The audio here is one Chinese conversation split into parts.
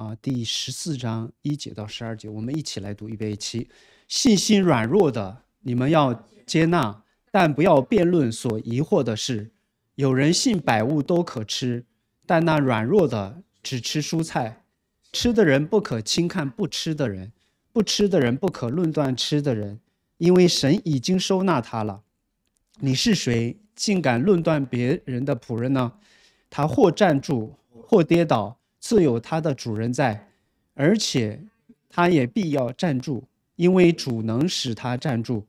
啊，第十四章一节到十二节，我们一起来读一备一七。信心软弱的，你们要接纳，但不要辩论。所疑惑的是，有人信百物都可吃，但那软弱的只吃蔬菜。吃的人不可轻看不吃的人，不吃的人不可论断吃的人，因为神已经收纳他了。你是谁，竟敢论断别人的仆人呢？他或站住，或跌倒。自有它的主人在，而且它也必要站住，因为主能使它站住。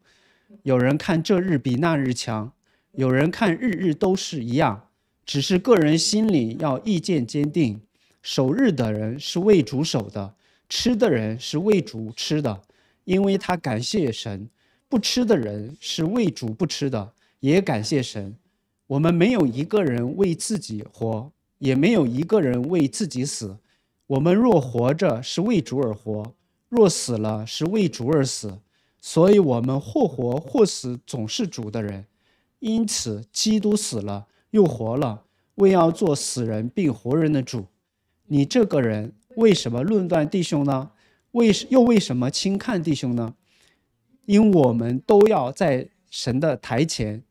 有人看这日比那日强，有人看日日都是一样，只是个人心里要意见坚定。守日的人是为主守的，吃的人是为主吃的，因为他感谢神；不吃的人是为主不吃的，也感谢神。我们没有一个人为自己活。也没有一个人为自己死。我们若活着，是为主而活；若死了，是为主而死。所以，我们或活或死，总是主的人。因此，基督死了又活了，为要做死人并活人的主。你这个人为什么论断弟兄呢？为又为什么轻看弟兄呢？因我们都要在神的台前。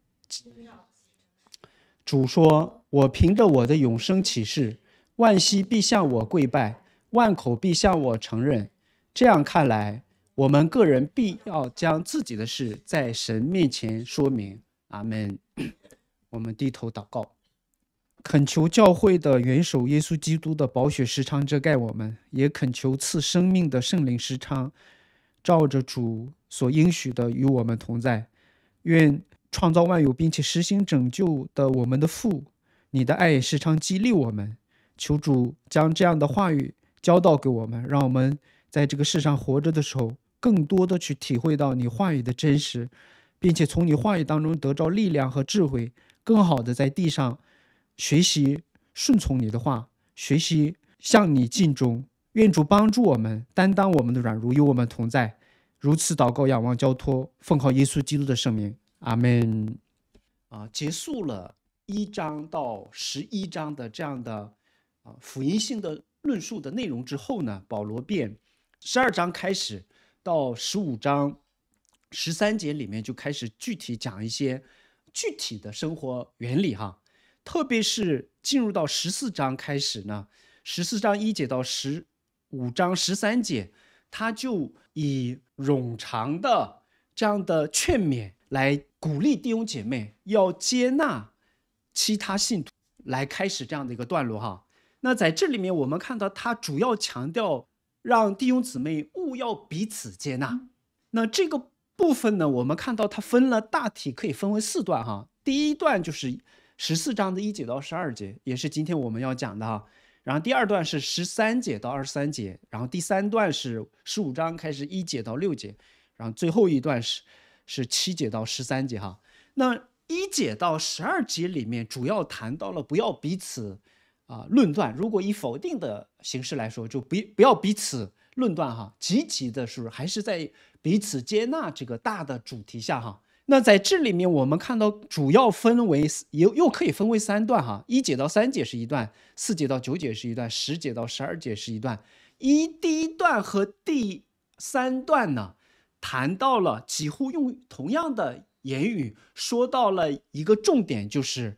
主说。我凭着我的永生启示，万膝必向我跪拜，万口必向我承认。这样看来，我们个人必要将自己的事在神面前说明。阿门。我们低头祷告，恳求教会的元首耶稣基督的宝血时常遮盖我们，也恳求赐生命的圣灵时常照着主所应许的与我们同在。愿创造万有并且实行拯救的我们的父。你的爱也时常激励我们，求主将这样的话语教导给我们，让我们在这个世上活着的时候，更多的去体会到你话语的真实，并且从你话语当中得着力量和智慧，更好的在地上学习顺从你的话，学习向你尽忠。愿主帮助我们担当我们的软弱，与我们同在。如此祷告，仰望交托，奉靠耶稣基督的圣名，阿门。啊，结束了。一章到十一章的这样的，啊，福音性的论述的内容之后呢，保罗便十二章开始到十五章十三节里面就开始具体讲一些具体的生活原理哈，特别是进入到十四章开始呢，十四章一节到十五章十三节，他就以冗长的这样的劝勉来鼓励弟兄姐妹要接纳。其他信徒来开始这样的一个段落哈。那在这里面，我们看到他主要强调让弟兄姊妹勿要彼此接纳。那这个部分呢，我们看到它分了，大体可以分为四段哈。第一段就是十四章的一节到十二节，也是今天我们要讲的哈。然后第二段是十三节到二十三节，然后第三段是十五章开始一节到六节，然后最后一段是是七节到十三节哈。那一节到十二节里面，主要谈到了不要彼此啊论断。如果以否定的形式来说，就不不要彼此论断哈。积极的是还是在彼此接纳这个大的主题下哈。那在这里面，我们看到主要分为又又可以分为三段哈。一节到三节是一段，四节到九节是一段，十节到十二节是一段。一第一段和第三段呢，谈到了几乎用同样的。言语说到了一个重点，就是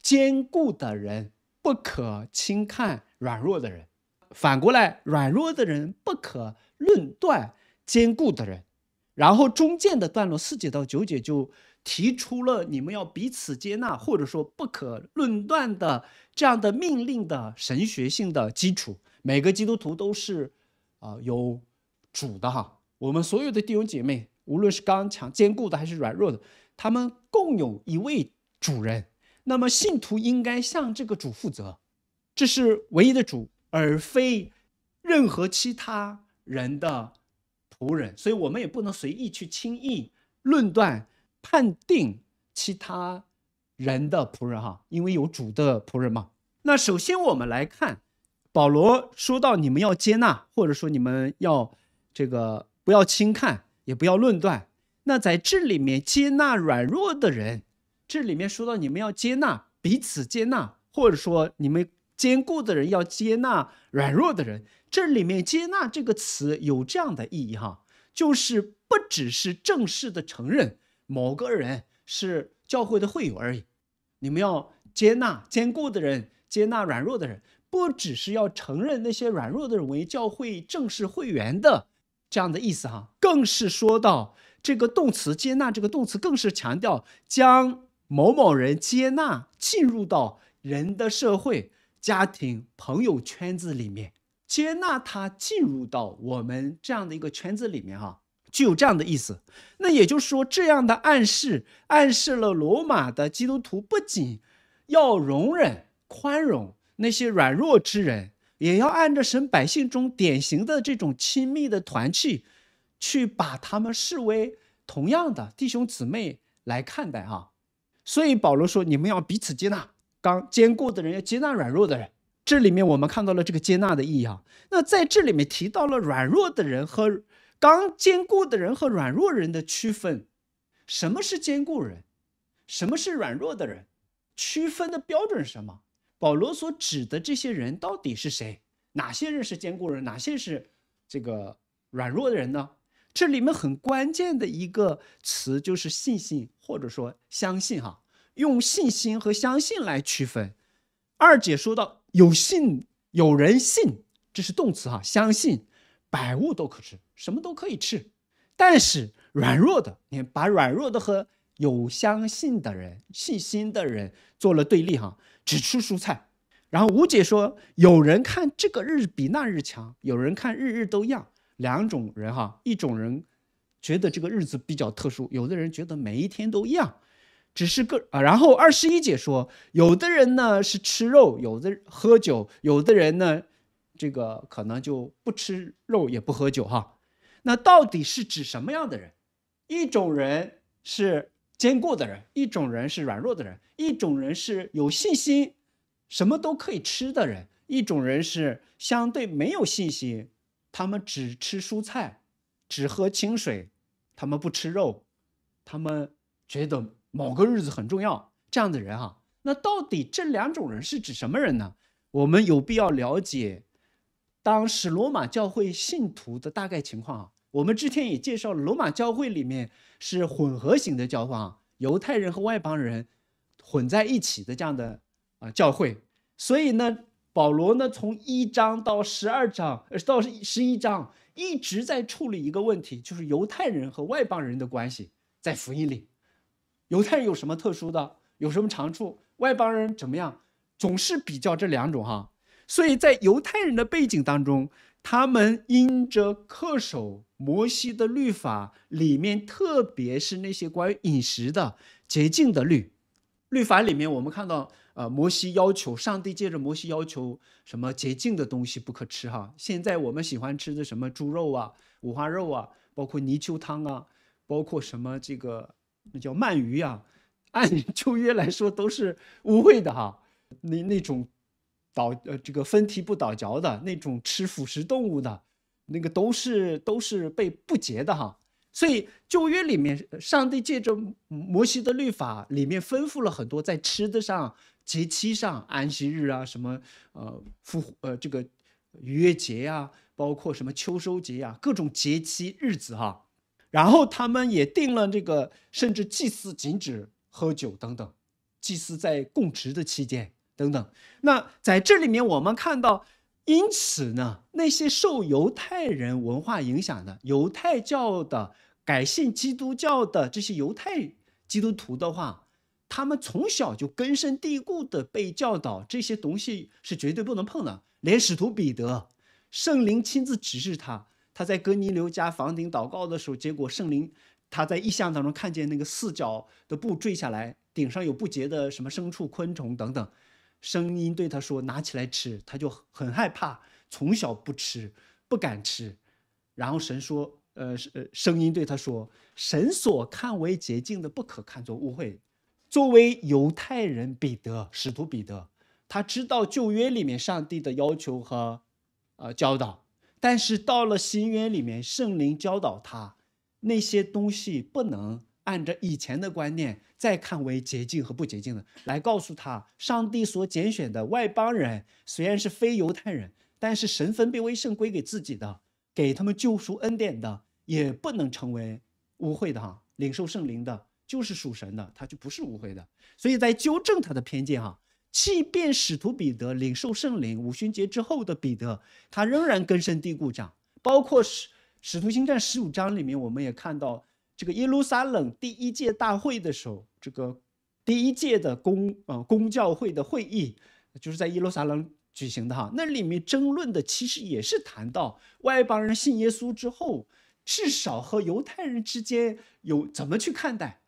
坚固的人不可轻看软弱的人，反过来软弱的人不可论断坚固的人。然后中间的段落四节到九节就提出了你们要彼此接纳，或者说不可论断的这样的命令的神学性的基础。每个基督徒都是啊有主的哈，我们所有的弟兄姐妹。无论是刚强坚固的还是软弱的，他们共有一位主人。那么信徒应该向这个主负责，这是唯一的主，而非任何其他人的仆人。所以，我们也不能随意去轻易论断、判定其他人的仆人哈，因为有主的仆人嘛。那首先我们来看，保罗说到你们要接纳，或者说你们要这个不要轻看。也不要论断。那在这里面接纳软弱的人，这里面说到你们要接纳彼此接纳，或者说你们坚固的人要接纳软弱的人。这里面“接纳”这个词有这样的意义哈，就是不只是正式的承认某个人是教会的会友而已。你们要接纳坚固的人，接纳软弱的人，不只是要承认那些软弱的人为教会正式会员的。这样的意思哈，更是说到这个动词“接纳”，这个动词更是强调将某某人接纳进入到人的社会、家庭、朋友圈子里面，接纳他进入到我们这样的一个圈子里面哈，具有这样的意思。那也就是说，这样的暗示暗示了罗马的基督徒不仅要容忍、宽容那些软弱之人。也要按照神百姓中典型的这种亲密的团契，去把他们视为同样的弟兄姊妹来看待啊。所以保罗说，你们要彼此接纳，刚坚固的人要接纳软弱的人。这里面我们看到了这个接纳的意义啊。那在这里面提到了软弱的人和刚坚固的人和软弱人的区分。什么是坚固人？什么是软弱的人？区分的标准是什么？保罗所指的这些人到底是谁？哪些人是坚固人？哪些是这个软弱的人呢？这里面很关键的一个词就是信心，或者说相信。哈，用信心和相信来区分。二姐说到有信有人信，这是动词哈，相信，百物都可吃，什么都可以吃。但是软弱的，你把软弱的和有相信的人、信心的人做了对立哈。只吃蔬菜。然后吴姐说：“有人看这个日比那日强，有人看日日都一样。两种人哈，一种人觉得这个日子比较特殊，有的人觉得每一天都一样，只是个啊。”然后二十一姐说：“有的人呢是吃肉，有的喝酒，有的人呢这个可能就不吃肉也不喝酒哈。那到底是指什么样的人？一种人是。”坚固的人，一种人是软弱的人，一种人是有信心，什么都可以吃的人，一种人是相对没有信心，他们只吃蔬菜，只喝清水，他们不吃肉，他们觉得某个日子很重要，这样的人哈，那到底这两种人是指什么人呢？我们有必要了解。当时罗马教会信徒的大概情况啊，我们之前也介绍，了，罗马教会里面是混合型的教会啊，犹太人和外邦人混在一起的这样的啊教会。所以呢，保罗呢从一章到十二章，呃到十一章，一直在处理一个问题，就是犹太人和外邦人的关系在福音里，犹太人有什么特殊的，有什么长处，外邦人怎么样，总是比较这两种哈。所以在犹太人的背景当中，他们因着恪守摩西的律法里面，特别是那些关于饮食的洁净的律律法里面，我们看到，呃，摩西要求上帝，借着摩西要求什么洁净的东西不可吃哈。现在我们喜欢吃的什么猪肉啊、五花肉啊，包括泥鳅汤啊，包括什么这个那叫鳗鱼啊，按 旧约来说都是污秽的哈，那那种。倒呃，这个分蹄不倒嚼的那种吃腐食动物的，那个都是都是被不洁的哈。所以旧约里面，上帝借着摩西的律法里面，吩咐了很多在吃的上、节期上、安息日啊，什么呃复呃这个逾越节啊，包括什么秋收节啊，各种节期日子哈。然后他们也定了这个，甚至祭祀禁止喝酒等等，祭祀在供职的期间。等等，那在这里面，我们看到，因此呢，那些受犹太人文化影响的犹太教的改信基督教的这些犹太基督徒的话，他们从小就根深蒂固的被教导这些东西是绝对不能碰的。连使徒彼得，圣灵亲自指示他，他在哥尼流家房顶祷告的时候，结果圣灵他在异象当中看见那个四角的布坠下来，顶上有不洁的什么牲畜、昆虫等等。声音对他说：“拿起来吃。”他就很害怕，从小不吃，不敢吃。然后神说：“呃，呃，声音对他说，神所看为洁净的，不可看作污秽。”作为犹太人彼得，使徒彼得，他知道旧约里面上帝的要求和呃教导，但是到了新约里面，圣灵教导他那些东西不能。按照以前的观念，再看为洁净和不洁净的，来告诉他：上帝所拣选的外邦人虽然是非犹太人，但是神分别为圣归给自己的，给他们救赎恩典的，也不能成为污秽的哈。领受圣灵的，就是属神的，他就不是污秽的。所以在纠正他的偏见哈。即便使徒彼得领受圣灵，五旬节之后的彼得，他仍然根深蒂固。讲，包括使使徒行传十五章里面，我们也看到。这个耶路撒冷第一届大会的时候，这个第一届的公呃公教会的会议，就是在耶路撒冷举行的哈。那里面争论的其实也是谈到外邦人信耶稣之后，至少和犹太人之间有怎么去看待。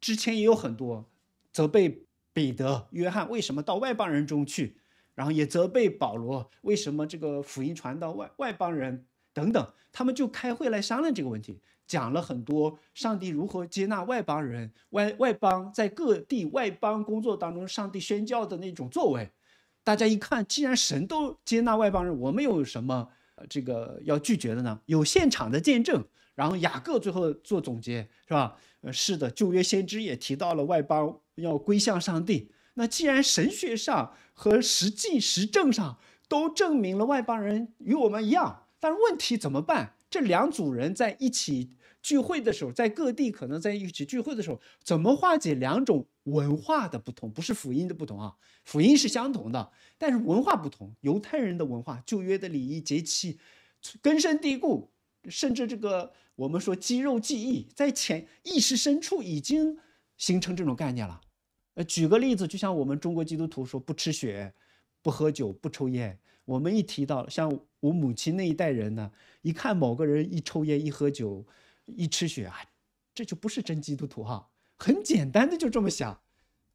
之前也有很多责备彼得、约翰为什么到外邦人中去，然后也责备保罗为什么这个福音传到外外邦人等等，他们就开会来商量这个问题。讲了很多上帝如何接纳外邦人，外外邦在各地外邦工作当中，上帝宣教的那种作为，大家一看，既然神都接纳外邦人，我们有什么这个要拒绝的呢？有现场的见证，然后雅各最后做总结，是吧？呃，是的，旧约先知也提到了外邦要归向上帝。那既然神学上和实际实证上都证明了外邦人与我们一样，但问题怎么办？这两组人在一起。聚会的时候，在各地可能在一起聚会的时候，怎么化解两种文化的不同？不是福音的不同啊，福音是相同的，但是文化不同。犹太人的文化、旧约的礼仪、节气，根深蒂固，甚至这个我们说肌肉记忆，在潜意识深处已经形成这种概念了。呃，举个例子，就像我们中国基督徒说不吃血、不喝酒、不抽烟。我们一提到像我母亲那一代人呢，一看某个人一抽烟、一喝酒，一吃血啊，这就不是真基督徒哈。很简单的就这么想，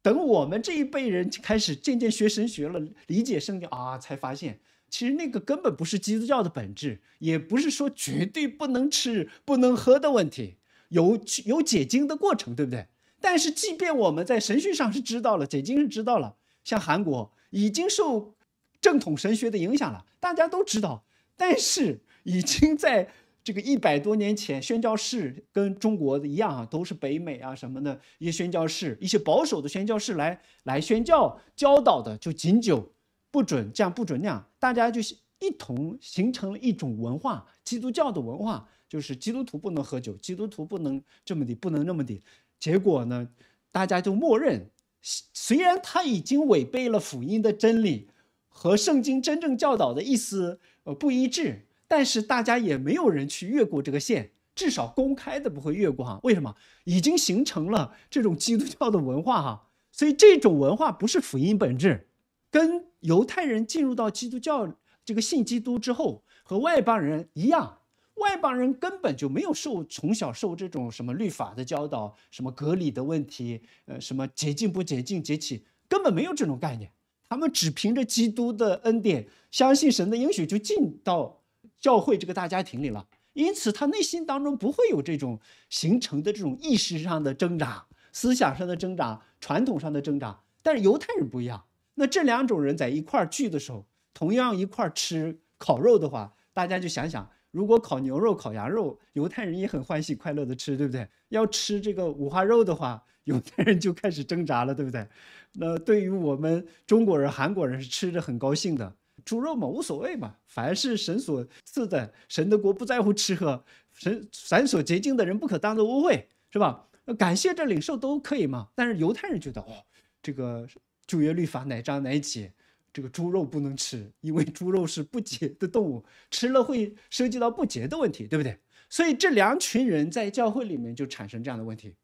等我们这一辈人开始渐渐学神学了，理解圣经啊，才发现其实那个根本不是基督教的本质，也不是说绝对不能吃不能喝的问题。有有解经的过程，对不对？但是即便我们在神学上是知道了，解经是知道了，像韩国已经受正统神学的影响了，大家都知道，但是已经在。这个一百多年前宣教士跟中国的一样啊，都是北美啊什么的，一些宣教士，一些保守的宣教士来来宣教教导的，就禁酒不准这样不准那样，大家就一同形成了一种文化，基督教的文化就是基督徒不能喝酒，基督徒不能这么的，不能那么的。结果呢，大家就默认，虽然他已经违背了福音的真理和圣经真正教导的意思，呃不一致。但是大家也没有人去越过这个线，至少公开的不会越过哈。为什么？已经形成了这种基督教的文化哈。所以这种文化不是福音本质，跟犹太人进入到基督教这个信基督之后，和外邦人一样，外邦人根本就没有受从小受这种什么律法的教导，什么隔离的问题，呃，什么洁净不洁净节气，根本没有这种概念。他们只凭着基督的恩典，相信神的应许就进到。教会这个大家庭里了，因此他内心当中不会有这种形成的这种意识上的挣扎、思想上的挣扎、传统上的挣扎。但是犹太人不一样。那这两种人在一块聚的时候，同样一块吃烤肉的话，大家就想想，如果烤牛肉、烤羊肉，犹太人也很欢喜快乐的吃，对不对？要吃这个五花肉的话，犹太人就开始挣扎了，对不对？那对于我们中国人、韩国人是吃着很高兴的。猪肉嘛无所谓嘛，凡是神所赐的，神的国不在乎吃喝，神凡所洁净的人不可当作污秽，是吧？感谢这领受都可以嘛。但是犹太人觉得哦，这个旧约律法哪章哪节，这个猪肉不能吃，因为猪肉是不洁的动物，吃了会涉及到不洁的问题，对不对？所以这两群人在教会里面就产生这样的问题，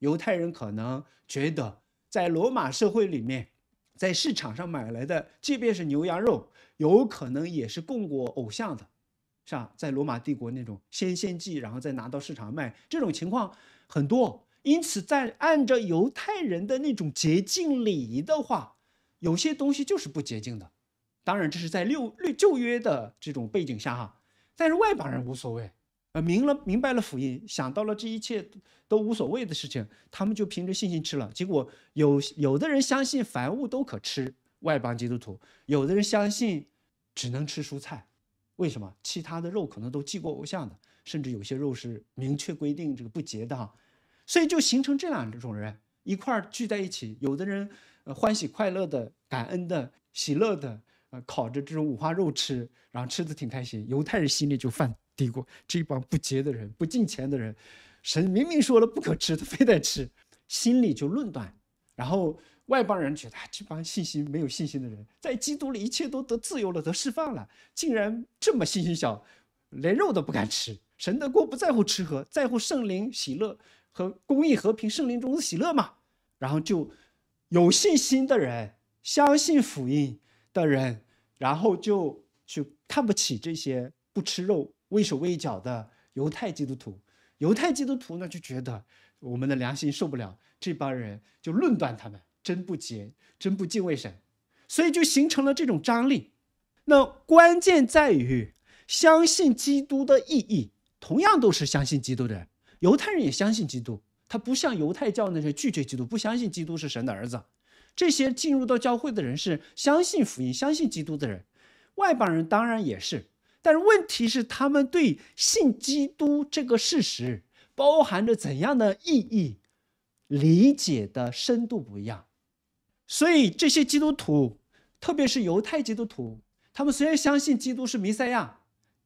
犹太人可能觉得在罗马社会里面，在市场上买来的，即便是牛羊肉。有可能也是供过偶像的，是吧？在罗马帝国那种先献祭，然后再拿到市场卖，这种情况很多。因此，在按照犹太人的那种洁净礼仪的话，有些东西就是不洁净的。当然，这是在六律旧约的这种背景下哈。但是外邦人无所谓，呃，明了明白了福音，想到了这一切都无所谓的事情，他们就凭着信心吃了。结果有有的人相信凡物都可吃。外邦基督徒，有的人相信只能吃蔬菜，为什么？其他的肉可能都祭过偶像的，甚至有些肉是明确规定这个不洁的哈，所以就形成这两种人一块聚在一起。有的人欢喜快乐的、感恩的、喜乐的，呃，烤着这种五花肉吃，然后吃的挺开心。犹太人心里就犯嘀咕：这帮不洁的人、不敬虔的人，神明明说了不可吃，他非得吃，心里就论断。然后外邦人觉得这帮信心没有信心的人，在基督里一切都得自由了，得释放了，竟然这么信心小，连肉都不敢吃。神的国不在乎吃喝，在乎圣灵喜乐和公益和平，圣灵中的喜乐嘛。然后就有信心的人，相信福音的人，然后就去看不起这些不吃肉、畏手畏脚的犹太基督徒。犹太基督徒呢，就觉得我们的良心受不了。这帮人就论断他们真不洁，真不敬畏神，所以就形成了这种张力。那关键在于相信基督的意义。同样都是相信基督的人，犹太人也相信基督，他不像犹太教那些拒绝基督、不相信基督是神的儿子。这些进入到教会的人是相信福音、相信基督的人，外邦人当然也是。但是问题是，他们对信基督这个事实包含着怎样的意义？理解的深度不一样，所以这些基督徒，特别是犹太基督徒，他们虽然相信基督是弥赛亚，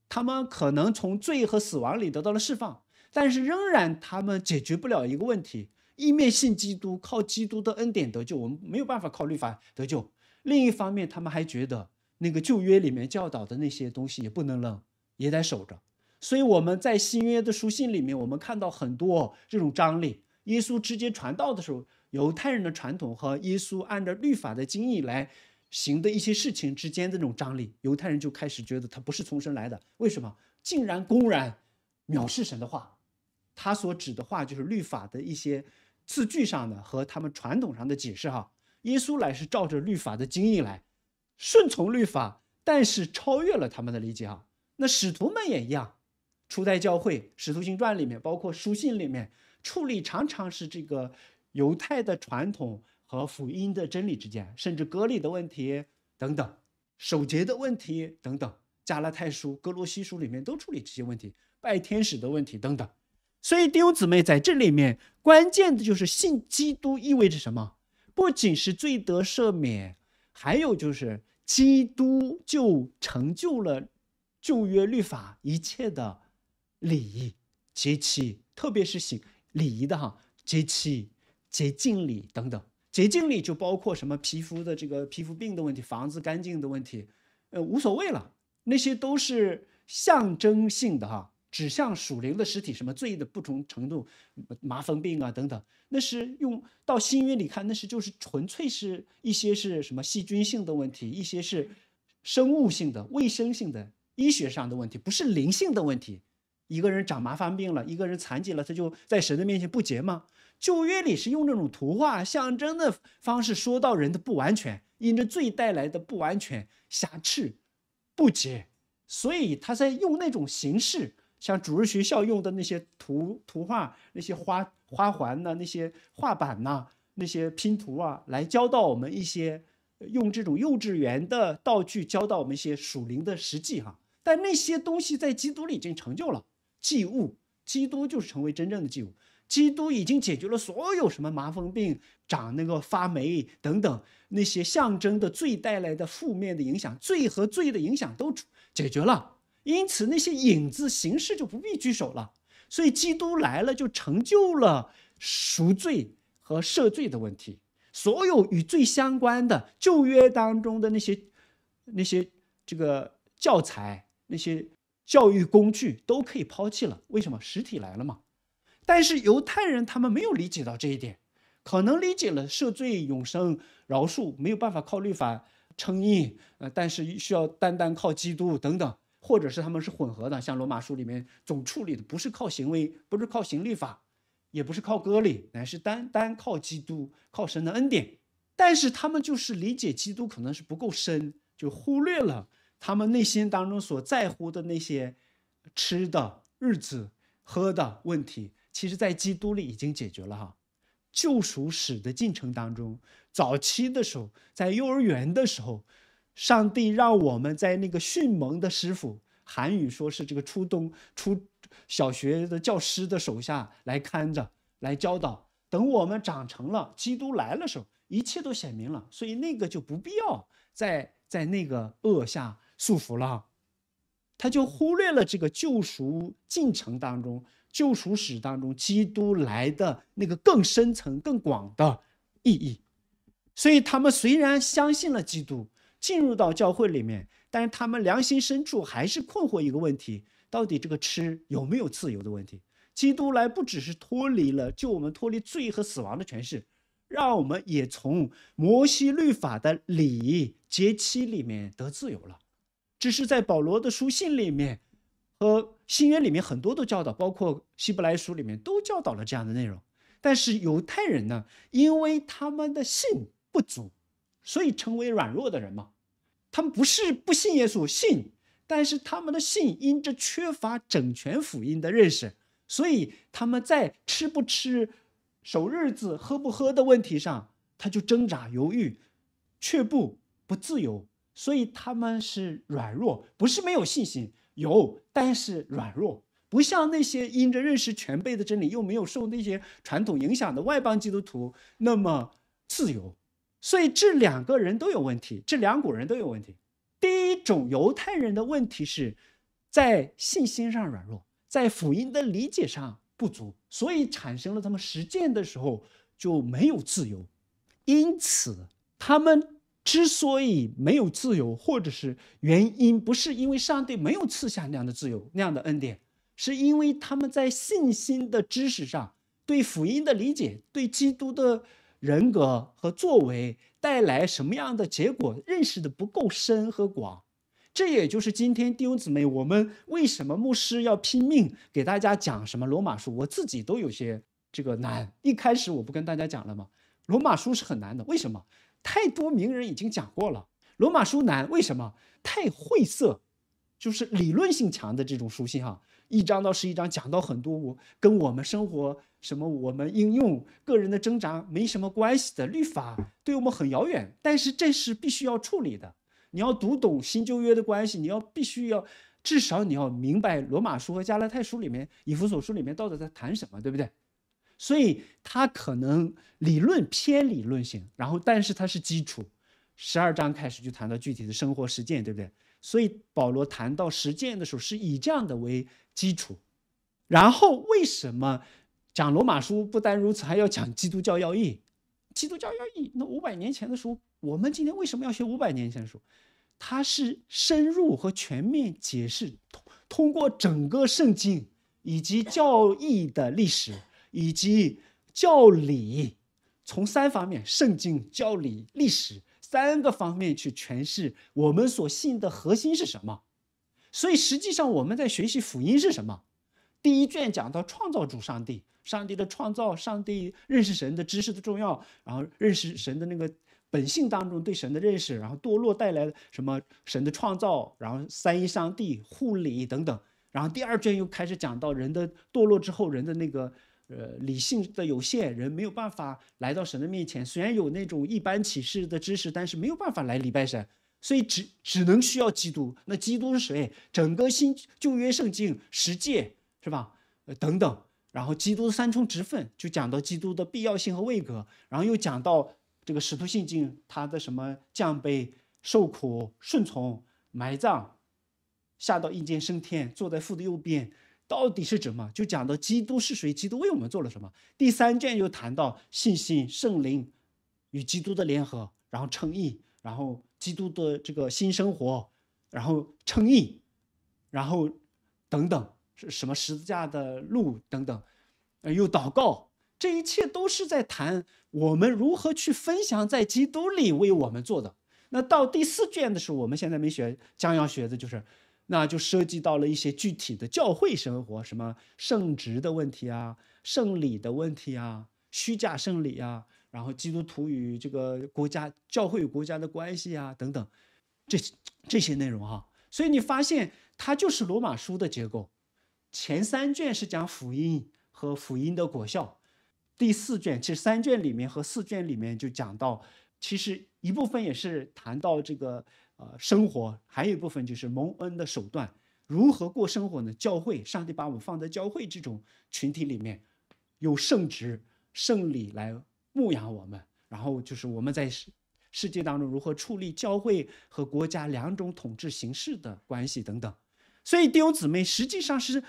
他们可能从罪和死亡里得到了释放，但是仍然他们解决不了一个问题：一面信基督，靠基督的恩典得救，我们没有办法靠律法得救；另一方面，他们还觉得那个旧约里面教导的那些东西也不能扔，也得守着。所以我们在新约的书信里面，我们看到很多这种张力。耶稣直接传道的时候，犹太人的传统和耶稣按照律法的经义来行的一些事情之间的这种张力，犹太人就开始觉得他不是从神来的。为什么？竟然公然藐视神的话，他所指的话就是律法的一些字句上的和他们传统上的解释哈。耶稣来是照着律法的经义来，顺从律法，但是超越了他们的理解哈。那使徒们也一样，初代教会使徒行传里面，包括书信里面。处理常常是这个犹太的传统和福音的真理之间，甚至割礼的问题等等，守节的问题等等。加拉太书、格罗西书里面都处理这些问题，拜天使的问题等等。所以弟兄姊妹在这里面，关键的就是信基督意味着什么？不仅是最得赦免，还有就是基督就成就了旧约律法一切的礼仪、节期，特别是行。礼仪的哈，节气、洁净礼等等，洁净礼就包括什么皮肤的这个皮肤病的问题，房子干净的问题，呃，无所谓了，那些都是象征性的哈，指向属灵的实体，什么罪的不同程度，麻风病啊等等，那是用到新约里看，那是就是纯粹是一些是什么细菌性的问题，一些是生物性的、卫生性的、医学上的问题，不是灵性的问题。一个人长麻烦病了，一个人残疾了，他就在神的面前不洁吗？旧约里是用这种图画象征的方式说到人的不完全，因着罪带来的不完全、瑕疵、不洁，所以他在用那种形式，像主日学校用的那些图图画、那些花花环呐、那些画板呐、那些拼图啊，来教到我们一些，用这种幼稚园的道具教到我们一些属灵的实际哈。但那些东西在基督里已经成就了。祭物，基督就是成为真正的祭物。基督已经解决了所有什么麻风病、长那个发霉等等那些象征的罪带来的负面的影响，罪和罪的影响都解决了，因此那些影子形式就不必举手了。所以基督来了，就成就了赎罪和赦罪的问题。所有与罪相关的旧约当中的那些那些这个教材那些。教育工具都可以抛弃了，为什么实体来了嘛？但是犹太人他们没有理解到这一点，可能理解了赦罪、永生、饶恕，没有办法靠律法称义，呃，但是需要单单靠基督等等，或者是他们是混合的，像罗马书里面总处理的不是靠行为，不是靠行律法，也不是靠割礼，乃是单单靠基督、靠神的恩典。但是他们就是理解基督可能是不够深，就忽略了。他们内心当中所在乎的那些吃的、日子、喝的问题，其实，在基督里已经解决了哈。救赎史的进程当中，早期的时候，在幼儿园的时候，上帝让我们在那个训蒙的师傅（韩语说是这个初冬初小学的教师的手下来看着来教导），等我们长成了，基督来了时候，一切都显明了，所以那个就不必要再在那个恶下。束缚了，他就忽略了这个救赎进程当中、救赎史当中，基督来的那个更深层、更广的意义。所以，他们虽然相信了基督，进入到教会里面，但是他们良心深处还是困惑一个问题：到底这个吃有没有自由的问题？基督来不只是脱离了，救我们脱离罪和死亡的权势，让我们也从摩西律法的礼节期里面得自由了。这是在保罗的书信里面和新约里面很多都教导，包括希伯来书里面都教导了这样的内容。但是犹太人呢，因为他们的信不足，所以成为软弱的人嘛。他们不是不信耶稣信，但是他们的信因着缺乏整全福音的认识，所以他们在吃不吃、守日子、喝不喝的问题上，他就挣扎犹豫，却不不自由。所以他们是软弱，不是没有信心，有，但是软弱，不像那些因着认识全辈的真理又没有受那些传统影响的外邦基督徒那么自由。所以这两个人都有问题，这两股人都有问题。第一种犹太人的问题是在信心上软弱，在福音的理解上不足，所以产生了他们实践的时候就没有自由。因此他们。之所以没有自由，或者是原因，不是因为上帝没有赐下那样的自由那样的恩典，是因为他们在信心的知识上，对福音的理解，对基督的人格和作为带来什么样的结果，认识的不够深和广。这也就是今天弟兄姊妹，我们为什么牧师要拼命给大家讲什么罗马书？我自己都有些这个难。一开始我不跟大家讲了吗？罗马书是很难的，为什么？太多名人已经讲过了，《罗马书》难为什么？太晦涩，就是理论性强的这种书信哈。一章到十一章讲到很多我跟我们生活什么我们应用个人的挣扎没什么关系的律法，对我们很遥远。但是这是必须要处理的。你要读懂新旧约的关系，你要必须要至少你要明白《罗马书》和《加拉太书》里面以弗所书里面到底在谈什么，对不对？所以它可能理论偏理论性，然后但是它是基础，十二章开始就谈到具体的生活实践，对不对？所以保罗谈到实践的时候是以这样的为基础。然后为什么讲罗马书不单如此，还要讲基督教要义？基督教要义，那五百年前的书，我们今天为什么要学五百年前的书？它是深入和全面解释，通通过整个圣经以及教义的历史。以及教理，从三方面：圣经、教理、历史三个方面去诠释我们所信的核心是什么。所以实际上我们在学习福音是什么。第一卷讲到创造主上帝，上帝的创造，上帝认识神的知识的重要，然后认识神的那个本性当中对神的认识，然后堕落带来什么神的创造，然后三一上帝护理等等。然后第二卷又开始讲到人的堕落之后人的那个。呃，理性的有限人没有办法来到神的面前，虽然有那种一般启示的知识，但是没有办法来礼拜神，所以只只能需要基督。那基督是谁？整个新旧约圣经十诫是吧？呃，等等。然后基督三重职分就讲到基督的必要性和位格，然后又讲到这个使徒信经他的什么降卑、受苦、顺从、埋葬、下到阴间、升天、坐在父的右边。到底是什么？就讲到基督是谁，基督为我们做了什么。第三卷又谈到信心、圣灵与基督的联合，然后称义，然后基督的这个新生活，然后称义，然后等等是什么十字架的路等等，呃，又祷告，这一切都是在谈我们如何去分享在基督里为我们做的。那到第四卷的时候，我们现在没学，将要学的就是。那就涉及到了一些具体的教会生活，什么圣职的问题啊，圣礼的问题啊，虚假圣礼啊，然后基督徒与这个国家、教会与国家的关系啊，等等，这这些内容哈。所以你发现它就是罗马书的结构，前三卷是讲福音和福音的果效，第四卷其实三卷里面和四卷里面就讲到，其实一部分也是谈到这个。呃，生活还有一部分就是蒙恩的手段，如何过生活呢？教会上帝把我们放在教会这种群体里面，有圣职、圣礼来牧养我们。然后就是我们在世界当中如何处理教会和国家两种统治形式的关系等等。所以弟兄姊妹实际上是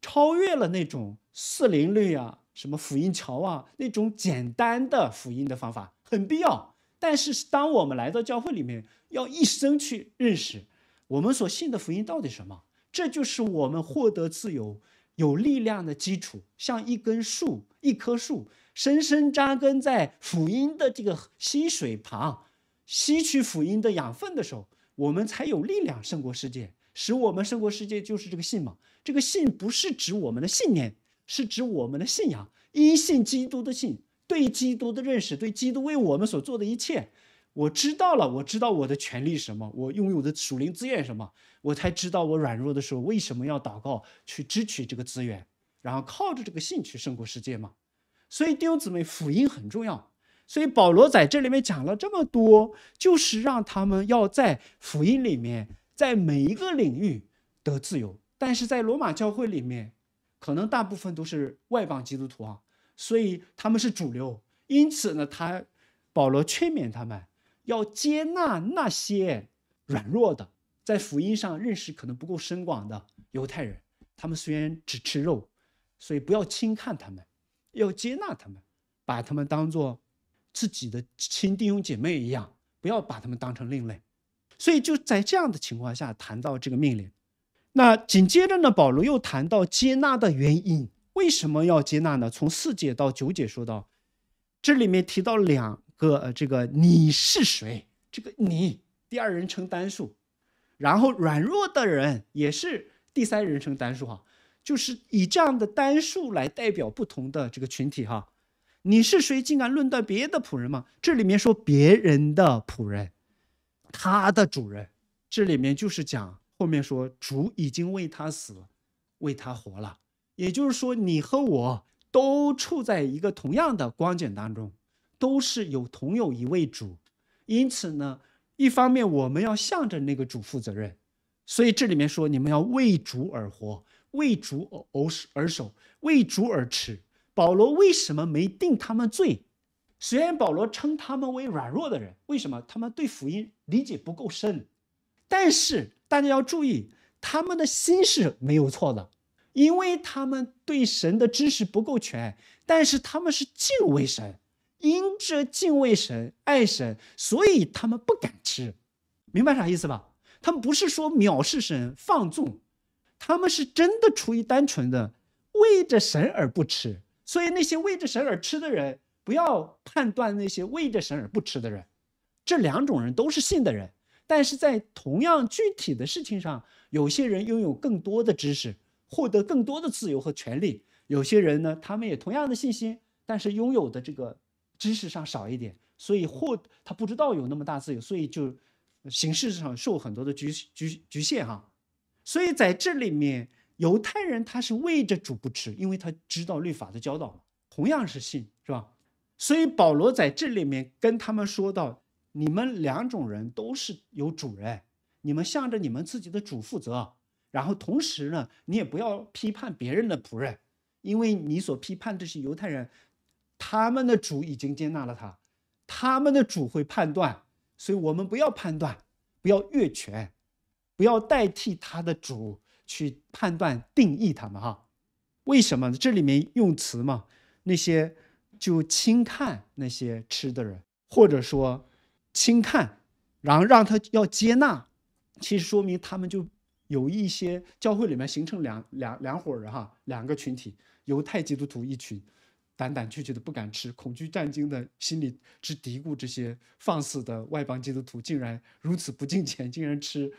超越了那种四邻律啊、什么福音桥啊那种简单的福音的方法，很必要。但是当我们来到教会里面。要一生去认识我们所信的福音到底什么，这就是我们获得自由、有力量的基础。像一根树、一棵树，深深扎根在福音的这个溪水旁，吸取福音的养分的时候，我们才有力量胜过世界，使我们胜过世界，就是这个信嘛。这个信不是指我们的信念，是指我们的信仰，因信基督的信，对基督的认识，对基督为我们所做的一切。我知道了，我知道我的权利什么，我拥有的属灵资源什么，我才知道我软弱的时候为什么要祷告去支取这个资源，然后靠着这个信去胜过世界嘛。所以弟兄姊妹，福音很重要。所以保罗在这里面讲了这么多，就是让他们要在福音里面，在每一个领域得自由。但是在罗马教会里面，可能大部分都是外邦基督徒啊，所以他们是主流。因此呢，他保罗劝勉他们。要接纳那些软弱的，在福音上认识可能不够深广的犹太人，他们虽然只吃肉，所以不要轻看他们，要接纳他们，把他们当做自己的亲弟兄姐妹一样，不要把他们当成另类。所以就在这样的情况下谈到这个命令。那紧接着呢，保罗又谈到接纳的原因，为什么要接纳呢？从四节到九节说到，这里面提到两。和这个你是谁？这个你第二人称单数，然后软弱的人也是第三人称单数哈，就是以这样的单数来代表不同的这个群体哈。你是谁？竟敢论断别的仆人吗？这里面说别人的仆人，他的主人，这里面就是讲后面说主已经为他死，为他活了，也就是说你和我都处在一个同样的光景当中。都是有同有一位主，因此呢，一方面我们要向着那个主负责任，所以这里面说你们要为主而活，为主而守，为主而持。保罗为什么没定他们罪？虽然保罗称他们为软弱的人，为什么他们对福音理解不够深？但是大家要注意，他们的心是没有错的，因为他们对神的知识不够全，但是他们是敬畏神。因着敬畏神、爱神，所以他们不敢吃，明白啥意思吧？他们不是说藐视神、放纵，他们是真的出于单纯的为着神而不吃。所以那些为着神而吃的人，不要判断那些为着神而不吃的人，这两种人都是信的人。但是在同样具体的事情上，有些人拥有更多的知识，获得更多的自由和权利；有些人呢，他们也同样的信心，但是拥有的这个。知识上少一点，所以或他不知道有那么大自由，所以就形式上受很多的局局局限哈。所以在这里面，犹太人他是为着主不吃，因为他知道律法的教导嘛，同样是信，是吧？所以保罗在这里面跟他们说到：你们两种人都是有主人，你们向着你们自己的主负责。然后同时呢，你也不要批判别人的仆人，因为你所批判的是犹太人。他们的主已经接纳了他，他们的主会判断，所以我们不要判断，不要越权，不要代替他的主去判断、定义他们哈。为什么？这里面用词嘛，那些就轻看那些吃的人，或者说轻看，然后让他要接纳，其实说明他们就有一些教会里面形成两两两伙人哈，两个群体，犹太基督徒一群。胆胆怯怯的不敢吃，恐惧战惊的，心里直嘀咕：这些放肆的外邦基督徒竟然如此不敬虔，竟然吃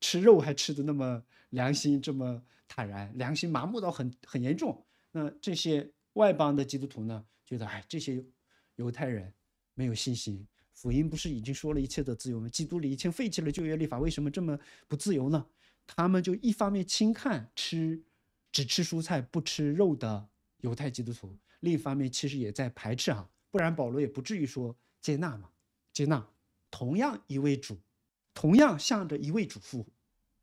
吃肉还吃的那么良心这么坦然，良心麻木到很很严重。那这些外邦的基督徒呢，觉得哎，这些犹太人没有信心。福音不是已经说了一切的自由吗？基督里已经废弃了旧约律法，为什么这么不自由呢？他们就一方面轻看吃只吃蔬菜不吃肉的犹太基督徒。另一方面，其实也在排斥哈，不然保罗也不至于说接纳嘛。接纳同样一位主，同样向着一位主负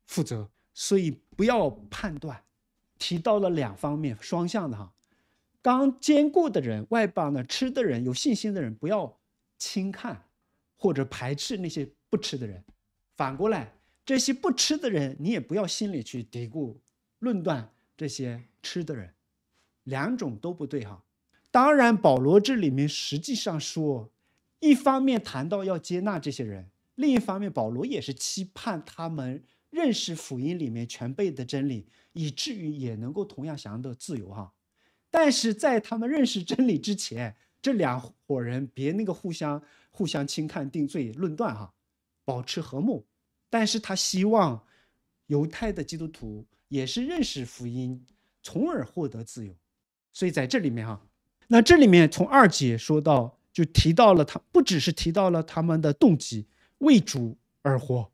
负责，所以不要判断。提到了两方面，双向的哈。刚坚固的人，外邦的吃的人，有信心的人，不要轻看或者排斥那些不吃的人。反过来，这些不吃的人，你也不要心里去嘀咕、论断这些吃的人。两种都不对哈。当然，保罗这里面实际上说，一方面谈到要接纳这些人，另一方面保罗也是期盼他们认识福音里面全备的真理，以至于也能够同样享有的自由哈。但是在他们认识真理之前，这两伙人别那个互相互相轻看、定罪、论断哈，保持和睦。但是他希望犹太的基督徒也是认识福音，从而获得自由。所以在这里面哈。那这里面从二姐说到，就提到了他，不只是提到了他们的动机，为主而活。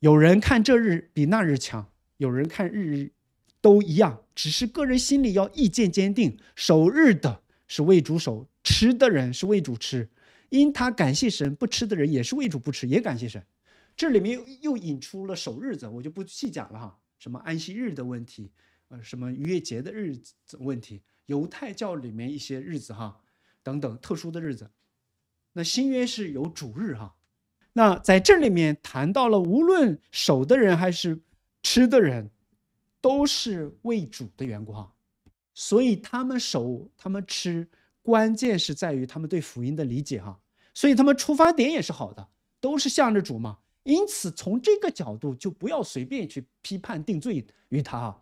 有人看这日比那日强，有人看日日都一样，只是个人心里要意见坚定。守日的是为主守吃的人是为主吃，因他感谢神；不吃的人也是为主不吃，也感谢神。这里面又引出了守日子，我就不细讲了哈。什么安息日的问题，呃，什么逾越节的日子问题。犹太教里面一些日子哈，等等特殊的日子，那新约是有主日哈。那在这里面谈到了，无论守的人还是吃的人，都是为主的缘故哈。所以他们守，他们吃，关键是在于他们对福音的理解哈。所以他们出发点也是好的，都是向着主嘛。因此从这个角度，就不要随便去批判定罪于他哈。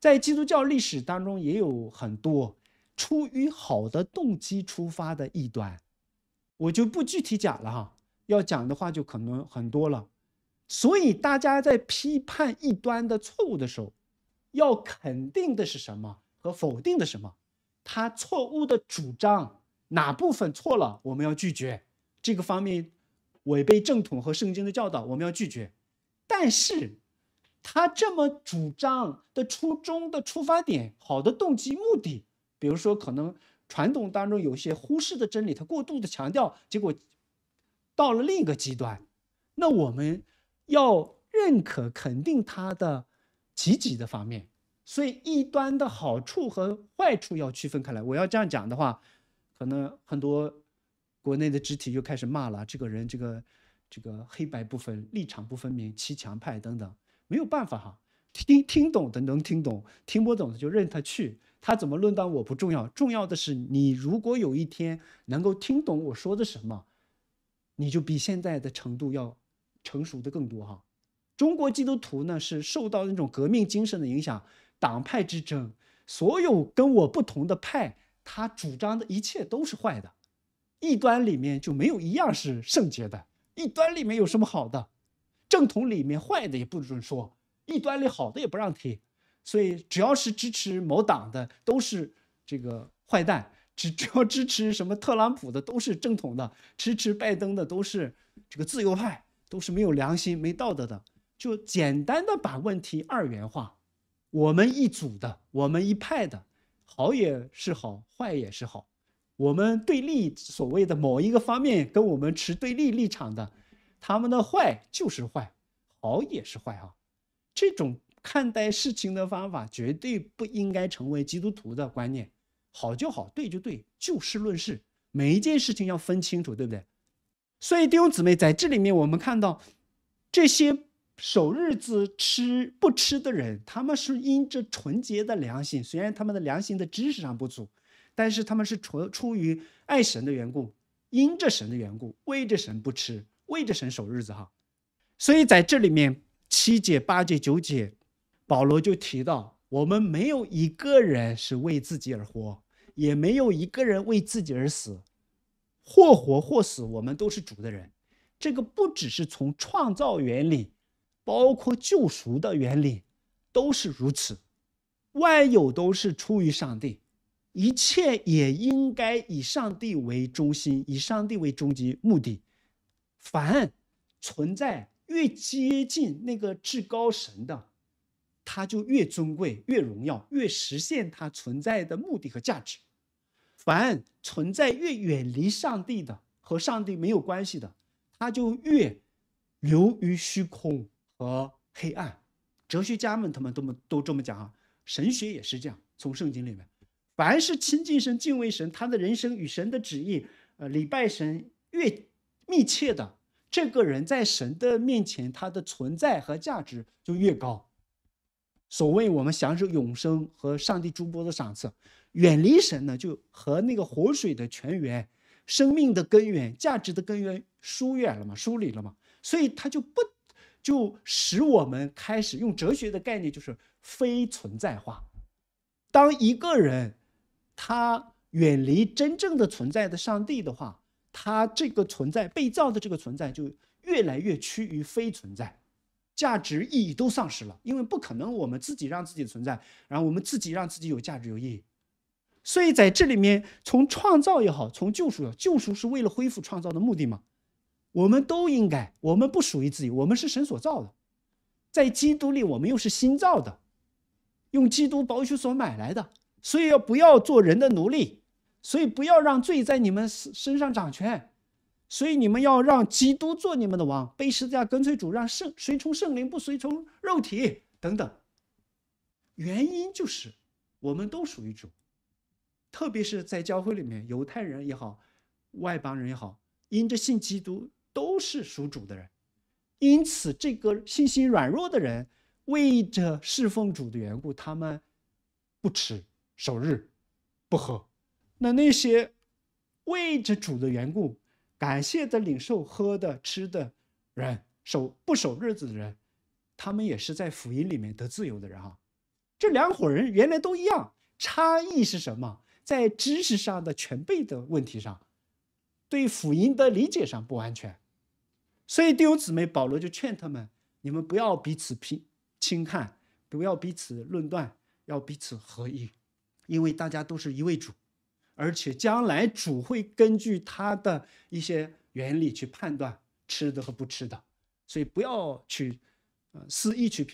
在基督教历史当中也有很多出于好的动机出发的异端，我就不具体讲了哈。要讲的话就可能很多了。所以大家在批判异端的错误的时候，要肯定的是什么和否定的什么？他错误的主张哪部分错了，我们要拒绝这个方面违背正统和圣经的教导，我们要拒绝。但是。他这么主张的初衷的出发点、好的动机目的，比如说可能传统当中有些忽视的真理，他过度的强调，结果到了另一个极端。那我们要认可肯定他的积极的方面，所以一端的好处和坏处要区分开来。我要这样讲的话，可能很多国内的肢体又开始骂了这个人，这个这个黑白不分、立场不分明、骑墙派等等。没有办法哈，听听懂的能听懂，听不懂的就任他去，他怎么论断我不重要，重要的是你如果有一天能够听懂我说的什么，你就比现在的程度要成熟的更多哈。中国基督徒呢是受到那种革命精神的影响，党派之争，所有跟我不同的派，他主张的一切都是坏的，异端里面就没有一样是圣洁的，异端里面有什么好的？正统里面坏的也不准说，异端里好的也不让提，所以只要是支持某党的都是这个坏蛋，只 只要支持什么特朗普的都是正统的，支持拜登的都是这个自由派，都是没有良心、没道德的，就简单的把问题二元化，我们一组的，我们一派的好也是好，坏也是好，我们对立所谓的某一个方面跟我们持对立立场的。他们的坏就是坏，好也是坏啊！这种看待事情的方法绝对不应该成为基督徒的观念。好就好，对就对，就事论事，每一件事情要分清楚，对不对？所以弟兄姊妹，在这里面我们看到，这些守日子吃不吃的人，他们是因着纯洁的良心，虽然他们的良心的知识上不足，但是他们是出出于爱神的缘故，因着神的缘故，为着神不吃。为着神守日子哈，所以在这里面，七节、八节、九节，保罗就提到：我们没有一个人是为自己而活，也没有一个人为自己而死，或活或死，我们都是主的人。这个不只是从创造原理，包括救赎的原理，都是如此。万有都是出于上帝，一切也应该以上帝为中心，以上帝为终极目的。凡存在越接近那个至高神的，他就越尊贵、越荣耀、越实现他存在的目的和价值；凡存在越远离上帝的和上帝没有关系的，他就越流于虚空和黑暗。哲学家们他们都么都这么讲啊，神学也是这样。从圣经里面，凡是亲近神、敬畏神，他的人生与神的旨意、呃礼拜神越。密切的，这个人在神的面前，他的存在和价值就越高。所谓我们享受永生和上帝诸伯的赏赐，远离神呢，就和那个活水的泉源、生命的根源、价值的根源疏远了嘛、疏离了嘛，所以他就不就使我们开始用哲学的概念，就是非存在化。当一个人他远离真正的存在的上帝的话，他这个存在被造的这个存在就越来越趋于非存在，价值意义都丧失了，因为不可能我们自己让自己的存在，然后我们自己让自己有价值有意义。所以在这里面，从创造也好，从救赎，也好，救赎是为了恢复创造的目的吗？我们都应该，我们不属于自己，我们是神所造的，在基督里我们又是新造的，用基督宝血所买来的，所以要不要做人的奴隶？所以不要让罪在你们身身上掌权，所以你们要让基督做你们的王。背十字架跟随主，让圣随从圣灵，不随从肉体等等。原因就是我们都属于主，特别是在教会里面，犹太人也好，外邦人也好，因着信基督都是属主的人。因此，这个信心软弱的人，为着侍奉主的缘故，他们不吃，守日，不喝。那那些为着主的缘故，感谢的领受喝的吃的人，守不守日子的人，他们也是在福音里面得自由的人啊。这两伙人原来都一样，差异是什么？在知识上的全备的问题上，对福音的理解上不完全。所以弟兄姊妹，保罗就劝他们：你们不要彼此批轻看，不要彼此论断，要彼此合一，因为大家都是一位主。而且将来主会根据他的一些原理去判断吃的和不吃的，所以不要去呃肆意去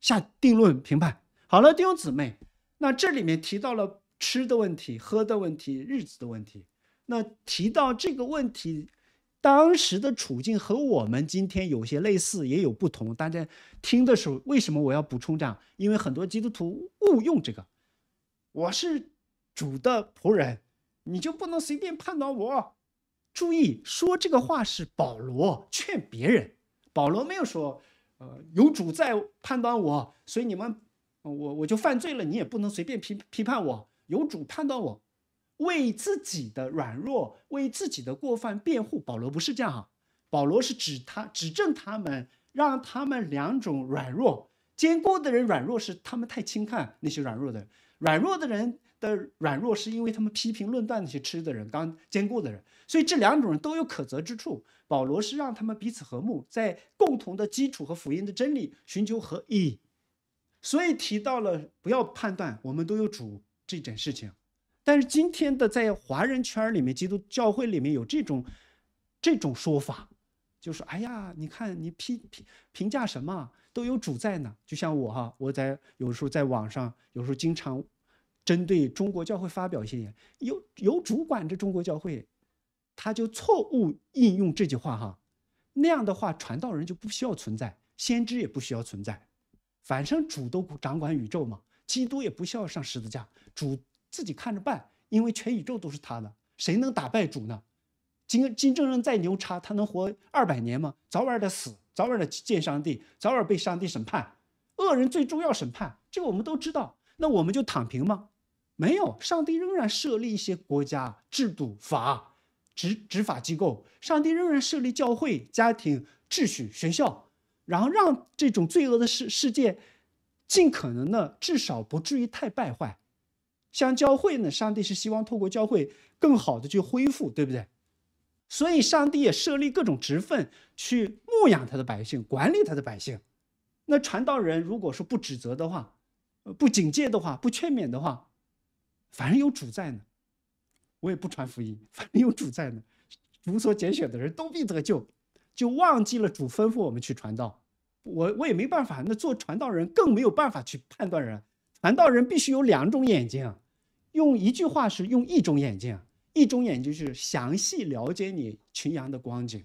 下定论、评判。好了，弟兄姊妹，那这里面提到了吃的问题、喝的问题、日子的问题。那提到这个问题，当时的处境和我们今天有些类似，也有不同。大家听的时候，为什么我要补充这样？因为很多基督徒误用这个，我是主的仆人。你就不能随便判断我？注意，说这个话是保罗劝别人，保罗没有说，呃，有主在判断我，所以你们，我我就犯罪了，你也不能随便批批判我，有主判断我，为自己的软弱，为自己的过犯辩护。保罗不是这样啊，保罗是指他指正他们，让他们两种软弱兼过的人软弱是他们太轻看那些软弱的，软弱的人。的软弱是因为他们批评论断那些吃的人、刚坚固的人，所以这两种人都有可责之处。保罗是让他们彼此和睦，在共同的基础和福音的真理寻求合一。所以提到了不要判断，我们都有主这件事情。但是今天的在华人圈里面，基督教会里面有这种这种说法，就说：“哎呀，你看你批评评价什么都有主在呢。”就像我哈，我在有时候在网上，有时候经常。针对中国教会发表宣言，有有主管着中国教会，他就错误应用这句话哈，那样的话，传道人就不需要存在，先知也不需要存在，反正主都掌管宇宙嘛，基督也不需要上十字架，主自己看着办，因为全宇宙都是他的，谁能打败主呢？金金正恩再牛叉，他能活二百年吗？早晚得死，早晚得见上帝，早晚被上帝审判，恶人最终要审判，这个我们都知道，那我们就躺平吗？没有，上帝仍然设立一些国家制度、法执执法机构。上帝仍然设立教会、家庭秩序、学校，然后让这种罪恶的世世界尽可能的至少不至于太败坏。像教会呢，上帝是希望透过教会更好的去恢复，对不对？所以，上帝也设立各种职分去牧养他的百姓，管理他的百姓。那传道人如果说不指责的话，不警戒的话，不劝勉的话，反正有主在呢，我也不传福音。反正有主在呢，无所拣选的人都必得救，就忘记了主吩咐我们去传道。我我也没办法，那做传道人更没有办法去判断人。传道人必须有两种眼睛，用一句话是用一种眼睛，一种眼睛是详细了解你群羊的光景，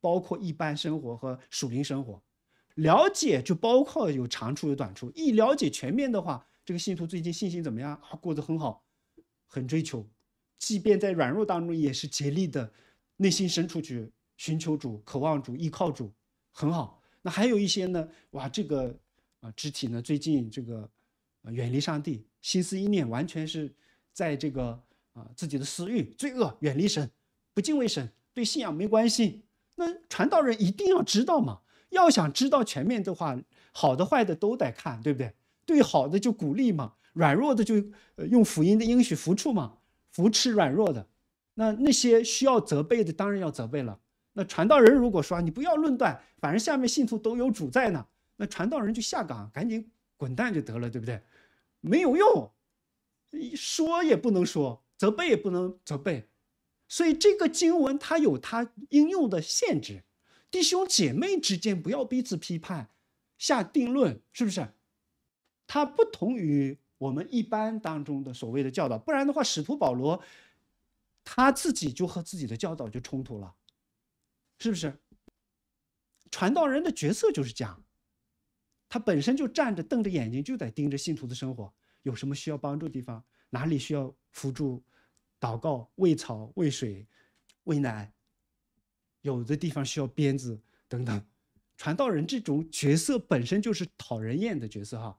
包括一般生活和属灵生活。了解就包括有长处有短处。一了解全面的话，这个信徒最近信心怎么样啊？过得很好。很追求，即便在软弱当中也是竭力的，内心深处去寻求主，渴望主，依靠主，很好。那还有一些呢？哇，这个啊肢体呢，最近这个远离上帝，心思意念完全是在这个啊自己的私欲、罪恶，远离神，不敬畏神，对信仰没关系。那传道人一定要知道嘛，要想知道全面的话，好的坏的都得看，对不对？对好的就鼓励嘛。软弱的就，用辅音的应许扶助嘛，扶持软弱的。那那些需要责备的，当然要责备了。那传道人如果说你不要论断，反正下面信徒都有主在呢，那传道人就下岗，赶紧滚蛋就得了，对不对？没有用，说也不能说，责备也不能责备。所以这个经文它有它应用的限制，弟兄姐妹之间不要彼此批判、下定论，是不是？它不同于。我们一般当中的所谓的教导，不然的话，使徒保罗他自己就和自己的教导就冲突了，是不是？传道人的角色就是这样，他本身就站着瞪着眼睛，就在盯着信徒的生活，有什么需要帮助地方，哪里需要辅助，祷告、喂草、喂水、喂奶，有的地方需要鞭子等等。传道人这种角色本身就是讨人厌的角色，哈。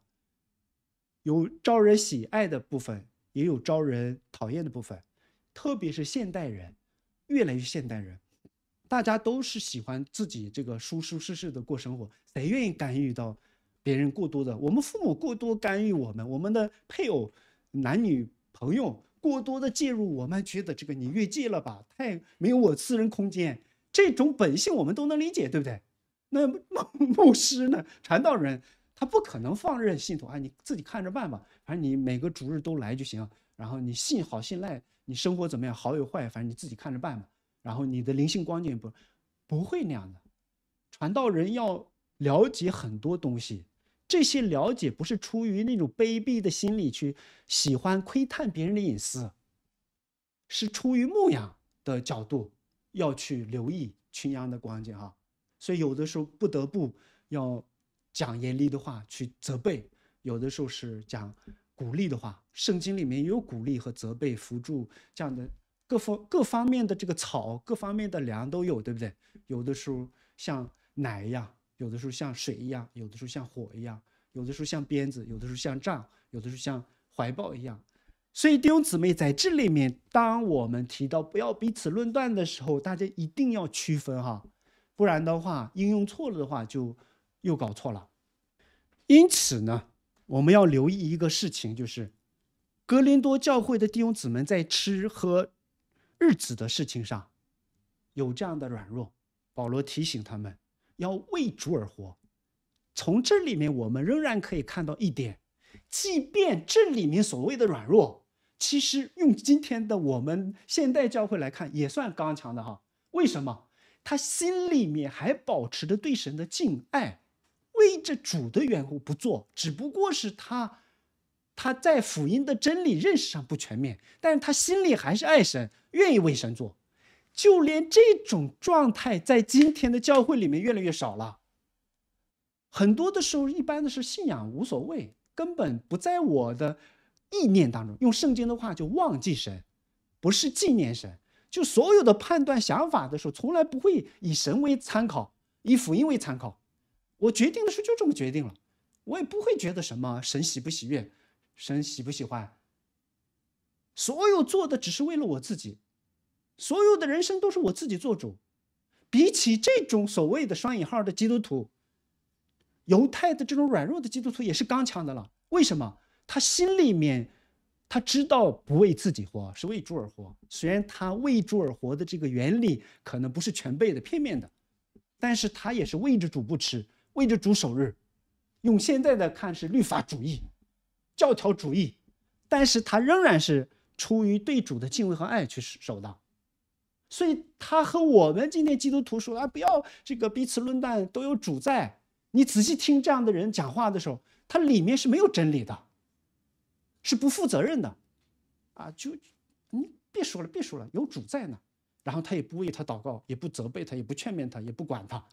有招人喜爱的部分，也有招人讨厌的部分，特别是现代人，越来越现代人，大家都是喜欢自己这个舒舒适适的过生活，谁愿意干预到别人过多的？我们父母过多干预我们，我们的配偶、男女朋友过多的介入，我们觉得这个你越界了吧？太没有我私人空间，这种本性我们都能理解，对不对？那牧 牧师呢？传道人？他不可能放任信徒，啊，你自己看着办吧，反正你每个主日都来就行。然后你信好信赖，你生活怎么样，好有坏，反正你自己看着办吧。然后你的灵性光景不，不会那样的。传道人要了解很多东西，这些了解不是出于那种卑鄙的心理去喜欢窥探别人的隐私，是出于牧羊的角度要去留意群羊的光景哈。所以有的时候不得不要。讲严厉的话去责备，有的时候是讲鼓励的话。圣经里面也有鼓励和责备、扶助这样的各方各方面的这个草、各方面的粮都有，对不对？有的时候像奶一样，有的时候像水一样，有的时候像火一样，有的时候像鞭子，有的时候像杖，有的时候像怀抱一样。所以弟兄姊妹，在这里面，当我们提到不要彼此论断的时候，大家一定要区分哈，不然的话，应用错了的话就。又搞错了，因此呢，我们要留意一个事情，就是格林多教会的弟兄姊妹在吃喝日子的事情上有这样的软弱，保罗提醒他们要为主而活。从这里面我们仍然可以看到一点，即便这里面所谓的软弱，其实用今天的我们现代教会来看也算刚强的哈。为什么？他心里面还保持着对神的敬爱。背着主的缘故不做，只不过是他，他在福音的真理认识上不全面，但是他心里还是爱神，愿意为神做。就连这种状态，在今天的教会里面越来越少了。很多的时候，一般的是信仰无所谓，根本不在我的意念当中。用圣经的话，就忘记神，不是纪念神。就所有的判断想法的时候，从来不会以神为参考，以福音为参考。我决定的事就这么决定了，我也不会觉得什么神喜不喜悦，神喜不喜欢。所有做的只是为了我自己，所有的人生都是我自己做主。比起这种所谓的双引号的基督徒，犹太的这种软弱的基督徒也是刚强的了。为什么？他心里面他知道不为自己活，是为主而活。虽然他为主而活的这个原理可能不是全备的、片面的，但是他也是为着主不吃。为着主守日，用现在的看是律法主义、教条主义，但是他仍然是出于对主的敬畏和爱去守的，所以他和我们今天基督徒说啊，不要这个彼此论断，都有主在。你仔细听这样的人讲话的时候，他里面是没有真理的，是不负责任的，啊，就你别说了，别说了，有主在呢。然后他也不为他祷告，也不责备他，也不劝勉他，也不管他。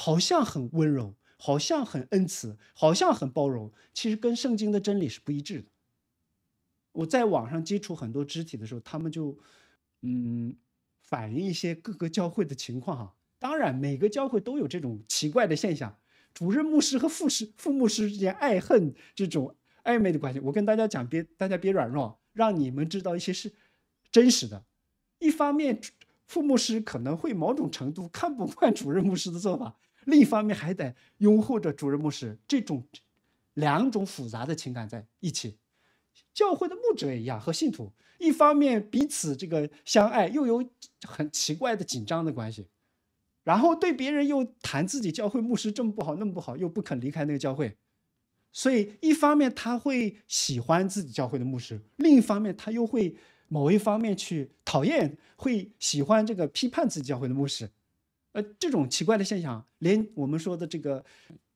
好像很温柔，好像很恩慈，好像很包容，其实跟圣经的真理是不一致的。我在网上接触很多肢体的时候，他们就，嗯，反映一些各个教会的情况哈。当然，每个教会都有这种奇怪的现象，主任牧师和副师副牧师之间爱恨这种暧昧的关系。我跟大家讲，别大家别软弱，让你们知道一些是真实的。一方面，副牧师可能会某种程度看不惯主任牧师的做法。另一方面还得拥护着主任牧师，这种两种复杂的情感在一起。教会的牧者也一样，和信徒一方面彼此这个相爱，又有很奇怪的紧张的关系。然后对别人又谈自己教会牧师这么不好那么不好，又不肯离开那个教会。所以一方面他会喜欢自己教会的牧师，另一方面他又会某一方面去讨厌，会喜欢这个批判自己教会的牧师。呃，这种奇怪的现象，连我们说的这个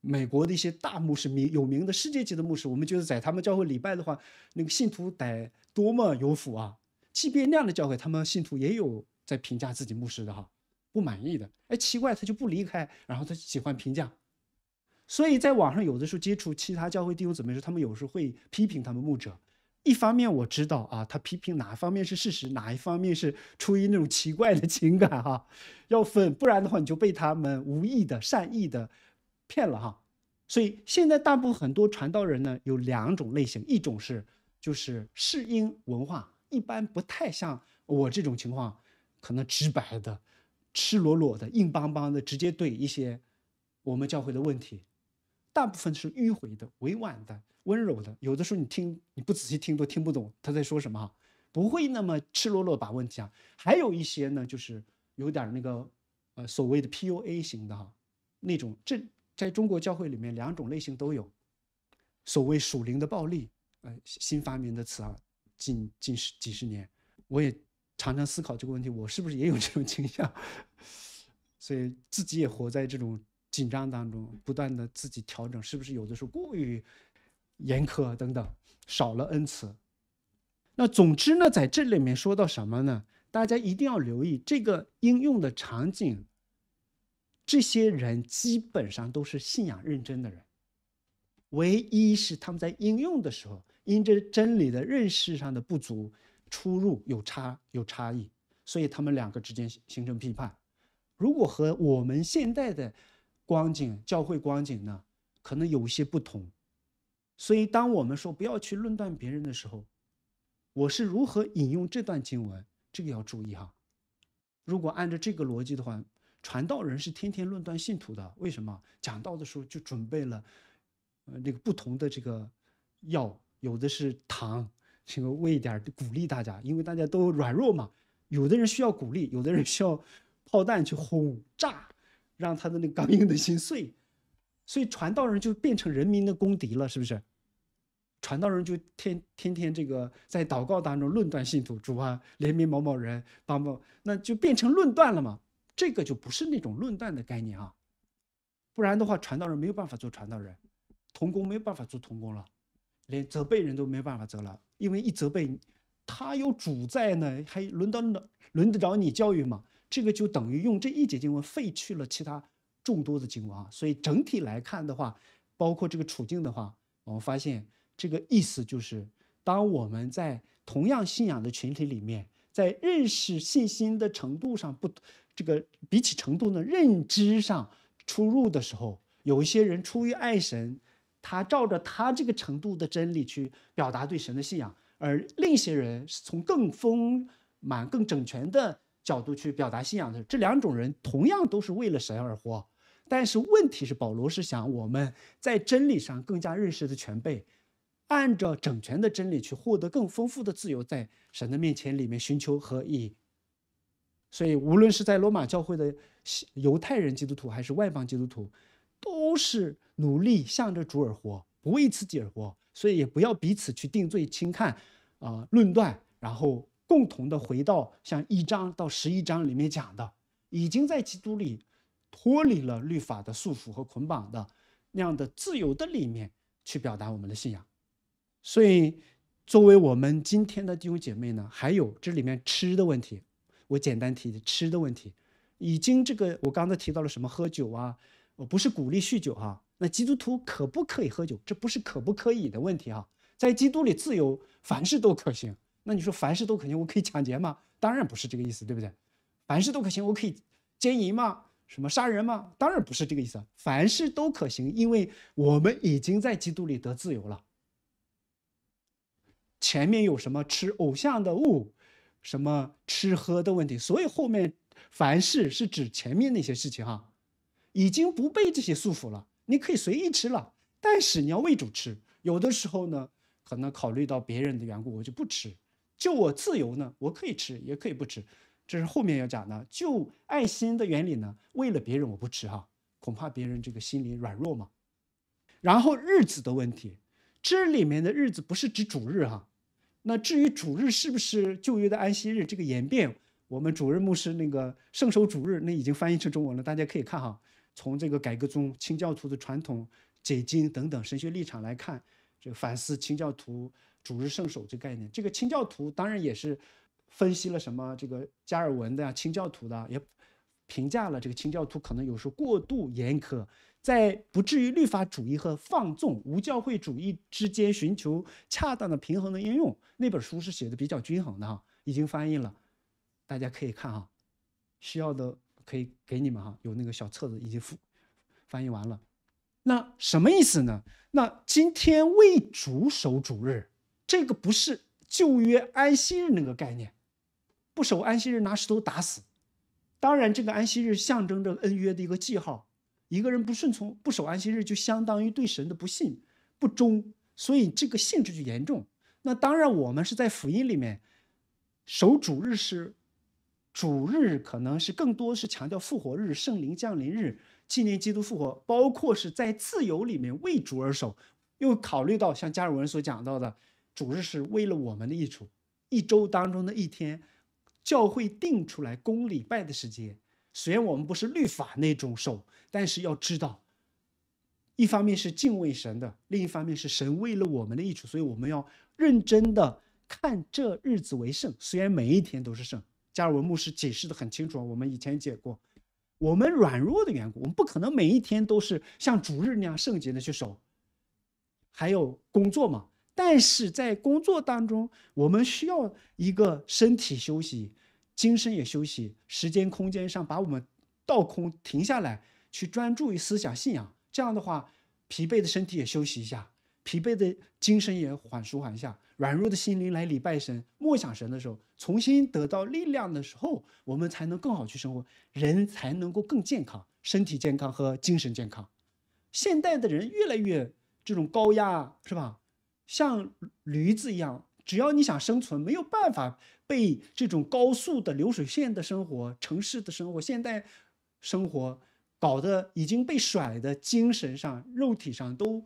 美国的一些大牧师名有名的世界级的牧师，我们觉得在他们教会礼拜的话，那个信徒得多么有福啊！即便那样的教会，他们信徒也有在评价自己牧师的哈，不满意的。哎，奇怪，他就不离开，然后他喜欢评价。所以在网上有的时候接触其他教会弟兄姊妹时，他们有时候会批评他们牧者。一方面我知道啊，他批评哪一方面是事实，哪一方面是出于那种奇怪的情感哈，要分，不然的话你就被他们无意的善意的骗了哈。所以现在大部分很多传道人呢有两种类型，一种是就是适应文化，一般不太像我这种情况，可能直白的、赤裸裸的、硬邦邦的，直接对一些我们教会的问题，大部分是迂回的、委婉的。温柔的，有的时候你听你不仔细听都听不懂他在说什么，不会那么赤裸裸把问题啊。还有一些呢，就是有点那个，呃，所谓的 PUA 型的哈，那种。这在中国教会里面两种类型都有，所谓属灵的暴力，呃，新发明的词啊。近近十几十年，我也常常思考这个问题，我是不是也有这种倾向？所以自己也活在这种紧张当中，不断的自己调整，是不是有的时候过于？严苛等等，少了恩慈。那总之呢，在这里面说到什么呢？大家一定要留意这个应用的场景。这些人基本上都是信仰认真的人，唯一是他们在应用的时候，因着真理的认识上的不足，出入有差有差异，所以他们两个之间形成批判。如果和我们现代的光景、教会光景呢，可能有一些不同。所以，当我们说不要去论断别人的时候，我是如何引用这段经文？这个要注意哈。如果按照这个逻辑的话，传道人是天天论断信徒的，为什么？讲道的时候就准备了那个不同的这个药，有的是糖，这个喂一点鼓励大家，因为大家都软弱嘛。有的人需要鼓励，有的人需要炮弹去轰炸，让他的那 刚硬的心碎。所以，传道人就变成人民的公敌了，是不是？传道人就天天天这个在祷告当中论断信徒，主啊怜悯某某人，帮某，那就变成论断了嘛？这个就不是那种论断的概念啊，不然的话，传道人没有办法做传道人，童工没有办法做童工了，连责备人都没办法责了，因为一责备，他有主在呢，还轮到轮得着你教育吗？这个就等于用这一节经文废去了其他众多的经文啊，所以整体来看的话，包括这个处境的话，我们发现。这个意思就是，当我们在同样信仰的群体里面，在认识信心的程度上不，这个比起程度呢，认知上出入的时候，有一些人出于爱神，他照着他这个程度的真理去表达对神的信仰，而另一些人是从更丰满、更整全的角度去表达信仰的。这两种人同样都是为了神而活，但是问题是，保罗是想我们在真理上更加认识的全备。按照整全的真理去获得更丰富的自由，在神的面前里面寻求和义。所以，无论是在罗马教会的犹太人基督徒，还是外邦基督徒，都是努力向着主而活，不为自己而活。所以，也不要彼此去定罪、轻看、啊论断，然后共同的回到像一章到十一章里面讲的，已经在基督里脱离了律法的束缚和捆绑的那样的自由的里面去表达我们的信仰。所以，作为我们今天的弟兄姐妹呢，还有这里面吃的问题，我简单提的吃的问题。已经这个，我刚才提到了什么喝酒啊？我不是鼓励酗酒哈。那基督徒可不可以喝酒？这不是可不可以的问题哈。在基督里自由，凡事都可行。那你说凡事都可行，我可以抢劫吗？当然不是这个意思，对不对？凡事都可行，我可以奸淫吗？什么杀人吗？当然不是这个意思。凡事都可行，因为我们已经在基督里得自由了。前面有什么吃偶像的物，什么吃喝的问题，所以后面凡事是指前面那些事情哈，已经不被这些束缚了，你可以随意吃了，但是你要为主吃。有的时候呢，可能考虑到别人的缘故，我就不吃。就我自由呢，我可以吃也可以不吃，这是后面要讲的。就爱心的原理呢，为了别人我不吃哈，恐怕别人这个心理软弱嘛。然后日子的问题，这里面的日子不是指主日哈。那至于主日是不是旧约的安息日，这个演变，我们主日牧师那个圣手主日，那已经翻译成中文了，大家可以看哈。从这个改革中清教徒的传统解经等等神学立场来看，这反思清教徒主日圣手这概念。这个清教徒当然也是分析了什么这个加尔文的啊，清教徒的，也评价了这个清教徒可能有时候过度严苛。在不至于律法主义和放纵无教会主义之间寻求恰当的平衡的应用，那本书是写的比较均衡的哈，已经翻译了，大家可以看哈，需要的可以给你们哈，有那个小册子已经翻，翻译完了，那什么意思呢？那今天未主守主日，这个不是旧约安息日那个概念，不守安息日拿石头打死，当然这个安息日象征着恩约的一个记号。一个人不顺从、不守安息日，就相当于对神的不信、不忠，所以这个性质就严重。那当然，我们是在福音里面守主日，是主日可能是更多是强调复活日、圣灵降临日、纪念基督复活，包括是在自由里面为主而守。又考虑到像加尔文所讲到的，主日是为了我们的益处，一周当中的一天，教会定出来供礼拜的时间。虽然我们不是律法那种守，但是要知道，一方面是敬畏神的，另一方面是神为了我们的益处，所以我们要认真的看这日子为圣。虽然每一天都是圣，加尔文牧师解释的很清楚，我们以前解过。我们软弱的缘故，我们不可能每一天都是像主日那样圣洁的去守。还有工作嘛，但是在工作当中，我们需要一个身体休息。精神也休息，时间空间上把我们倒空，停下来，去专注于思想信仰。这样的话，疲惫的身体也休息一下，疲惫的精神也缓舒缓一下，软弱的心灵来礼拜神、默想神的时候，重新得到力量的时候，我们才能更好去生活，人才能够更健康，身体健康和精神健康。现代的人越来越这种高压，是吧？像驴子一样。只要你想生存，没有办法被这种高速的流水线的生活、城市的生活、现代生活搞得已经被甩的精神上、肉体上都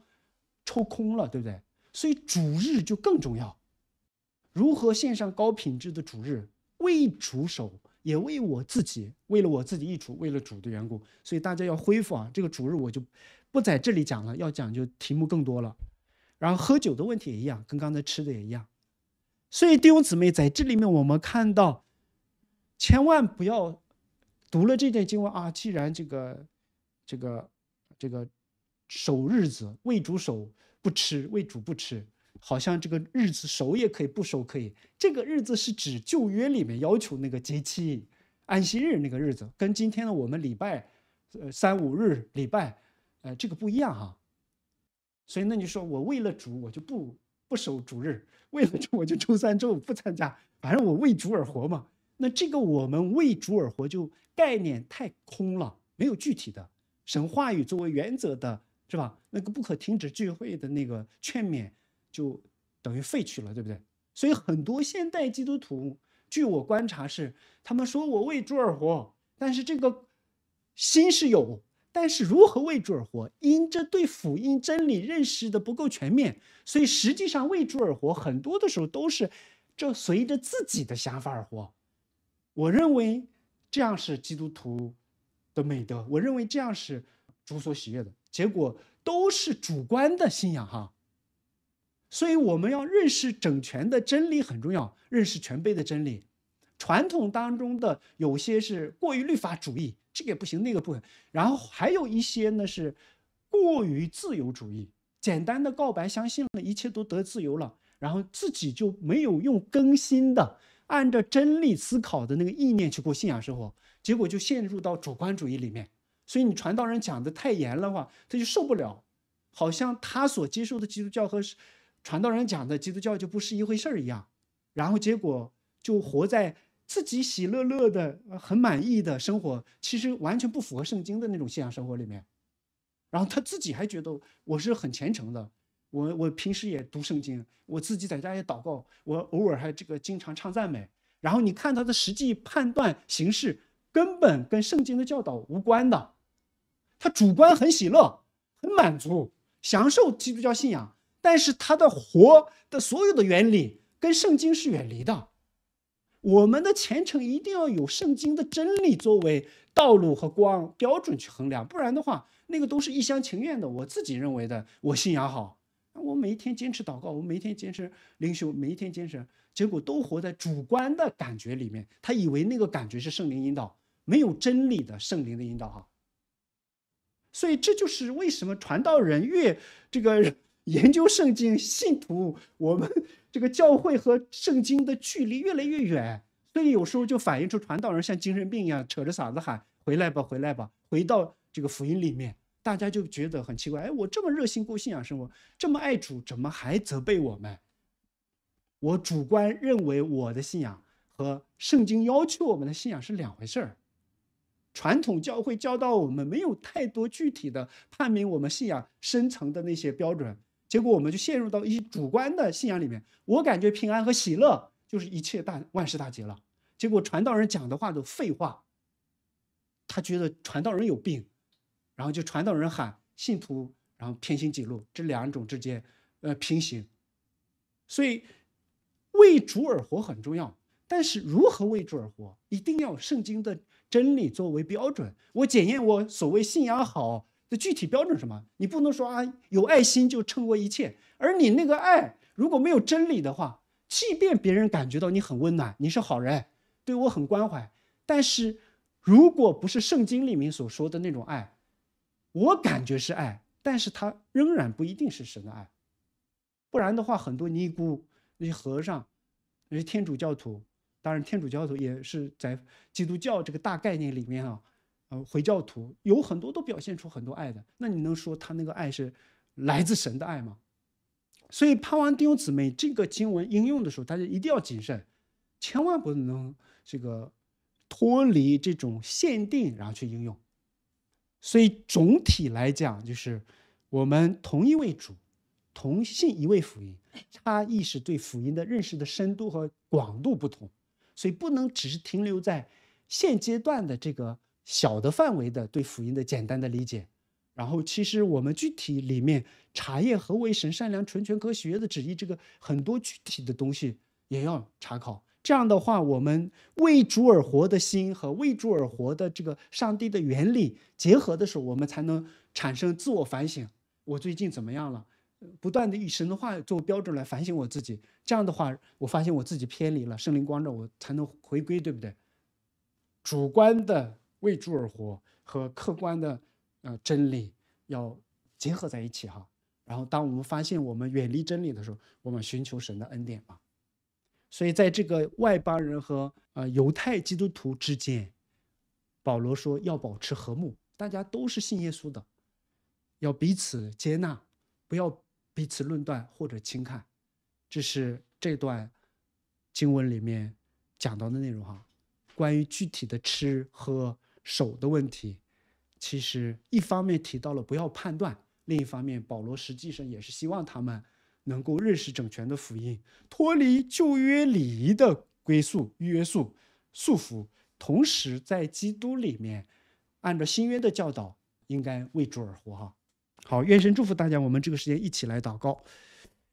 抽空了，对不对？所以主日就更重要。如何献上高品质的主日，为主守，也为我自己，为了我自己益主，为了主的缘故，所以大家要恢复啊。这个主日我就不在这里讲了，要讲就题目更多了。然后喝酒的问题也一样，跟刚才吃的也一样。所以弟兄姊妹，在这里面我们看到，千万不要读了这段经文啊！既然这个、这个、这个守日子为主守不吃，为主不吃，好像这个日子守也可以，不守可以。这个日子是指旧约里面要求那个节期、安息日那个日子，跟今天的我们礼拜呃三五日礼拜呃这个不一样哈。所以那你说我为了主，我就不。不守主日，为了这我就周三、周五不参加。反正我为主而活嘛。那这个我们为主而活就概念太空了，没有具体的神话语作为原则的，是吧？那个不可停止聚会的那个劝勉，就等于废去了，对不对？所以很多现代基督徒，据我观察是，他们说我为主而活，但是这个心是有。但是如何为主而活？因这对福音真理认识的不够全面，所以实际上为主而活很多的时候都是这随着自己的想法而活。我认为这样是基督徒的美德。我认为这样是主所喜悦的。结果都是主观的信仰哈。所以我们要认识整全的真理很重要，认识全备的真理。传统当中的有些是过于律法主义。这个也不行，那个不行，然后还有一些呢是过于自由主义，简单的告白，相信了一切都得自由了，然后自己就没有用更新的、按照真理思考的那个意念去过信仰生活，结果就陷入到主观主义里面。所以你传道人讲的太严了话，他就受不了，好像他所接受的基督教和传道人讲的基督教就不是一回事儿一样，然后结果就活在。自己喜乐乐的、很满意的生活，其实完全不符合圣经的那种信仰生活里面。然后他自己还觉得我是很虔诚的，我我平时也读圣经，我自己在家也祷告，我偶尔还这个经常唱赞美。然后你看他的实际判断形式，根本跟圣经的教导无关的。他主观很喜乐、很满足、享受基督教信仰，但是他的活的所有的原理跟圣经是远离的。我们的前程一定要有圣经的真理作为道路和光标准去衡量，不然的话，那个都是一厢情愿的。我自己认为的，我信仰好，我每一天坚持祷告，我每一天坚持灵修，每一天坚持，结果都活在主观的感觉里面。他以为那个感觉是圣灵引导，没有真理的圣灵的引导哈。所以这就是为什么传道人越这个。研究圣经，信徒我们这个教会和圣经的距离越来越远，所以有时候就反映出传道人像精神病一样扯着嗓子喊：“回来吧，回来吧，回到这个福音里面。”大家就觉得很奇怪：“哎，我这么热心过信仰生活，这么爱主，怎么还责备我们？我主观认为我的信仰和圣经要求我们的信仰是两回事儿。传统教会教导我们没有太多具体的判明我们信仰深层的那些标准。”结果我们就陷入到一些主观的信仰里面，我感觉平安和喜乐就是一切大万事大吉了。结果传道人讲的话都废话，他觉得传道人有病，然后就传道人喊信徒，然后偏心极路，这两种之间呃平行。所以为主而活很重要，但是如何为主而活，一定要圣经的真理作为标准。我检验我所谓信仰好。这具体标准是什么？你不能说啊，有爱心就称过一切。而你那个爱如果没有真理的话，即便别人感觉到你很温暖，你是好人，对我很关怀，但是如果不是圣经里面所说的那种爱，我感觉是爱，但是它仍然不一定是神的爱。不然的话，很多尼姑、那些和尚、那些天主教徒，当然天主教徒也是在基督教这个大概念里面啊。呃，回教徒有很多都表现出很多爱的，那你能说他那个爱是来自神的爱吗？所以，潘王弟兄姊妹，这个经文应用的时候，大家一定要谨慎，千万不能这个脱离这种限定，然后去应用。所以，总体来讲，就是我们同一位主，同信一位福音，它意识对福音的认识的深度和广度不同，所以不能只是停留在现阶段的这个。小的范围的对辅音的简单的理解，然后其实我们具体里面查叶何为神善良、纯全、科学的旨意，这个很多具体的东西也要查考。这样的话，我们为主而活的心和为主而活的这个上帝的原理结合的时候，我们才能产生自我反省：我最近怎么样了？不断的以神的话做标准来反省我自己。这样的话，我发现我自己偏离了圣灵光照，我才能回归，对不对？主观的。为猪而活和客观的呃真理要结合在一起哈。然后，当我们发现我们远离真理的时候，我们寻求神的恩典嘛。所以，在这个外邦人和呃犹太基督徒之间，保罗说要保持和睦，大家都是信耶稣的，要彼此接纳，不要彼此论断或者轻看。这是这段经文里面讲到的内容哈。关于具体的吃喝。手的问题，其实一方面提到了不要判断，另一方面保罗实际上也是希望他们能够认识整全的福音，脱离旧约礼仪的归宿约束束缚，同时在基督里面，按照新约的教导，应该为主而活哈。好，愿神祝福大家，我们这个时间一起来祷告，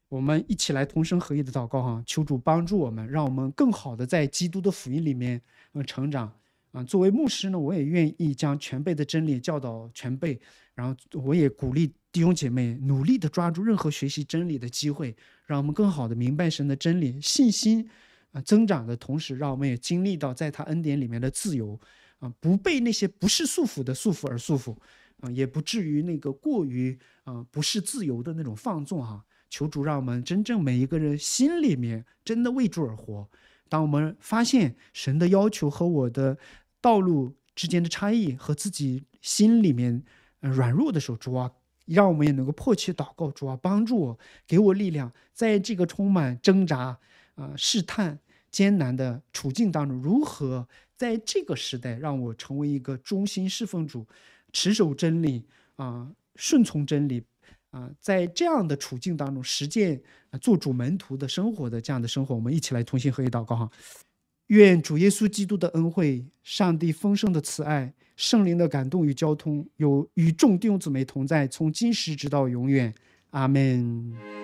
我们一起来同声合意的祷告哈，求主帮助我们，让我们更好的在基督的福音里面嗯成长。啊，作为牧师呢，我也愿意将全辈的真理教导全辈，然后我也鼓励弟兄姐妹努力的抓住任何学习真理的机会，让我们更好的明白神的真理，信心啊增长的同时，让我们也经历到在他恩典里面的自由啊，不被那些不是束缚的束缚而束缚，啊，也不至于那个过于啊不是自由的那种放纵啊。求主让我们真正每一个人心里面真的为主而活。当我们发现神的要求和我的。道路之间的差异和自己心里面软弱的时候，主啊，让我们也能够迫切祷告，主啊，帮助我，给我力量，在这个充满挣扎啊、试探、艰难的处境当中，如何在这个时代让我成为一个忠心侍奉主、持守真理啊、顺从真理啊，在这样的处境当中实践做主门徒的生活的这样的生活，我们一起来重新合一祷告哈。愿主耶稣基督的恩惠，上帝丰盛的慈爱，圣灵的感动与交通，有与众弟兄姊妹同在，从今时直到永远。阿门。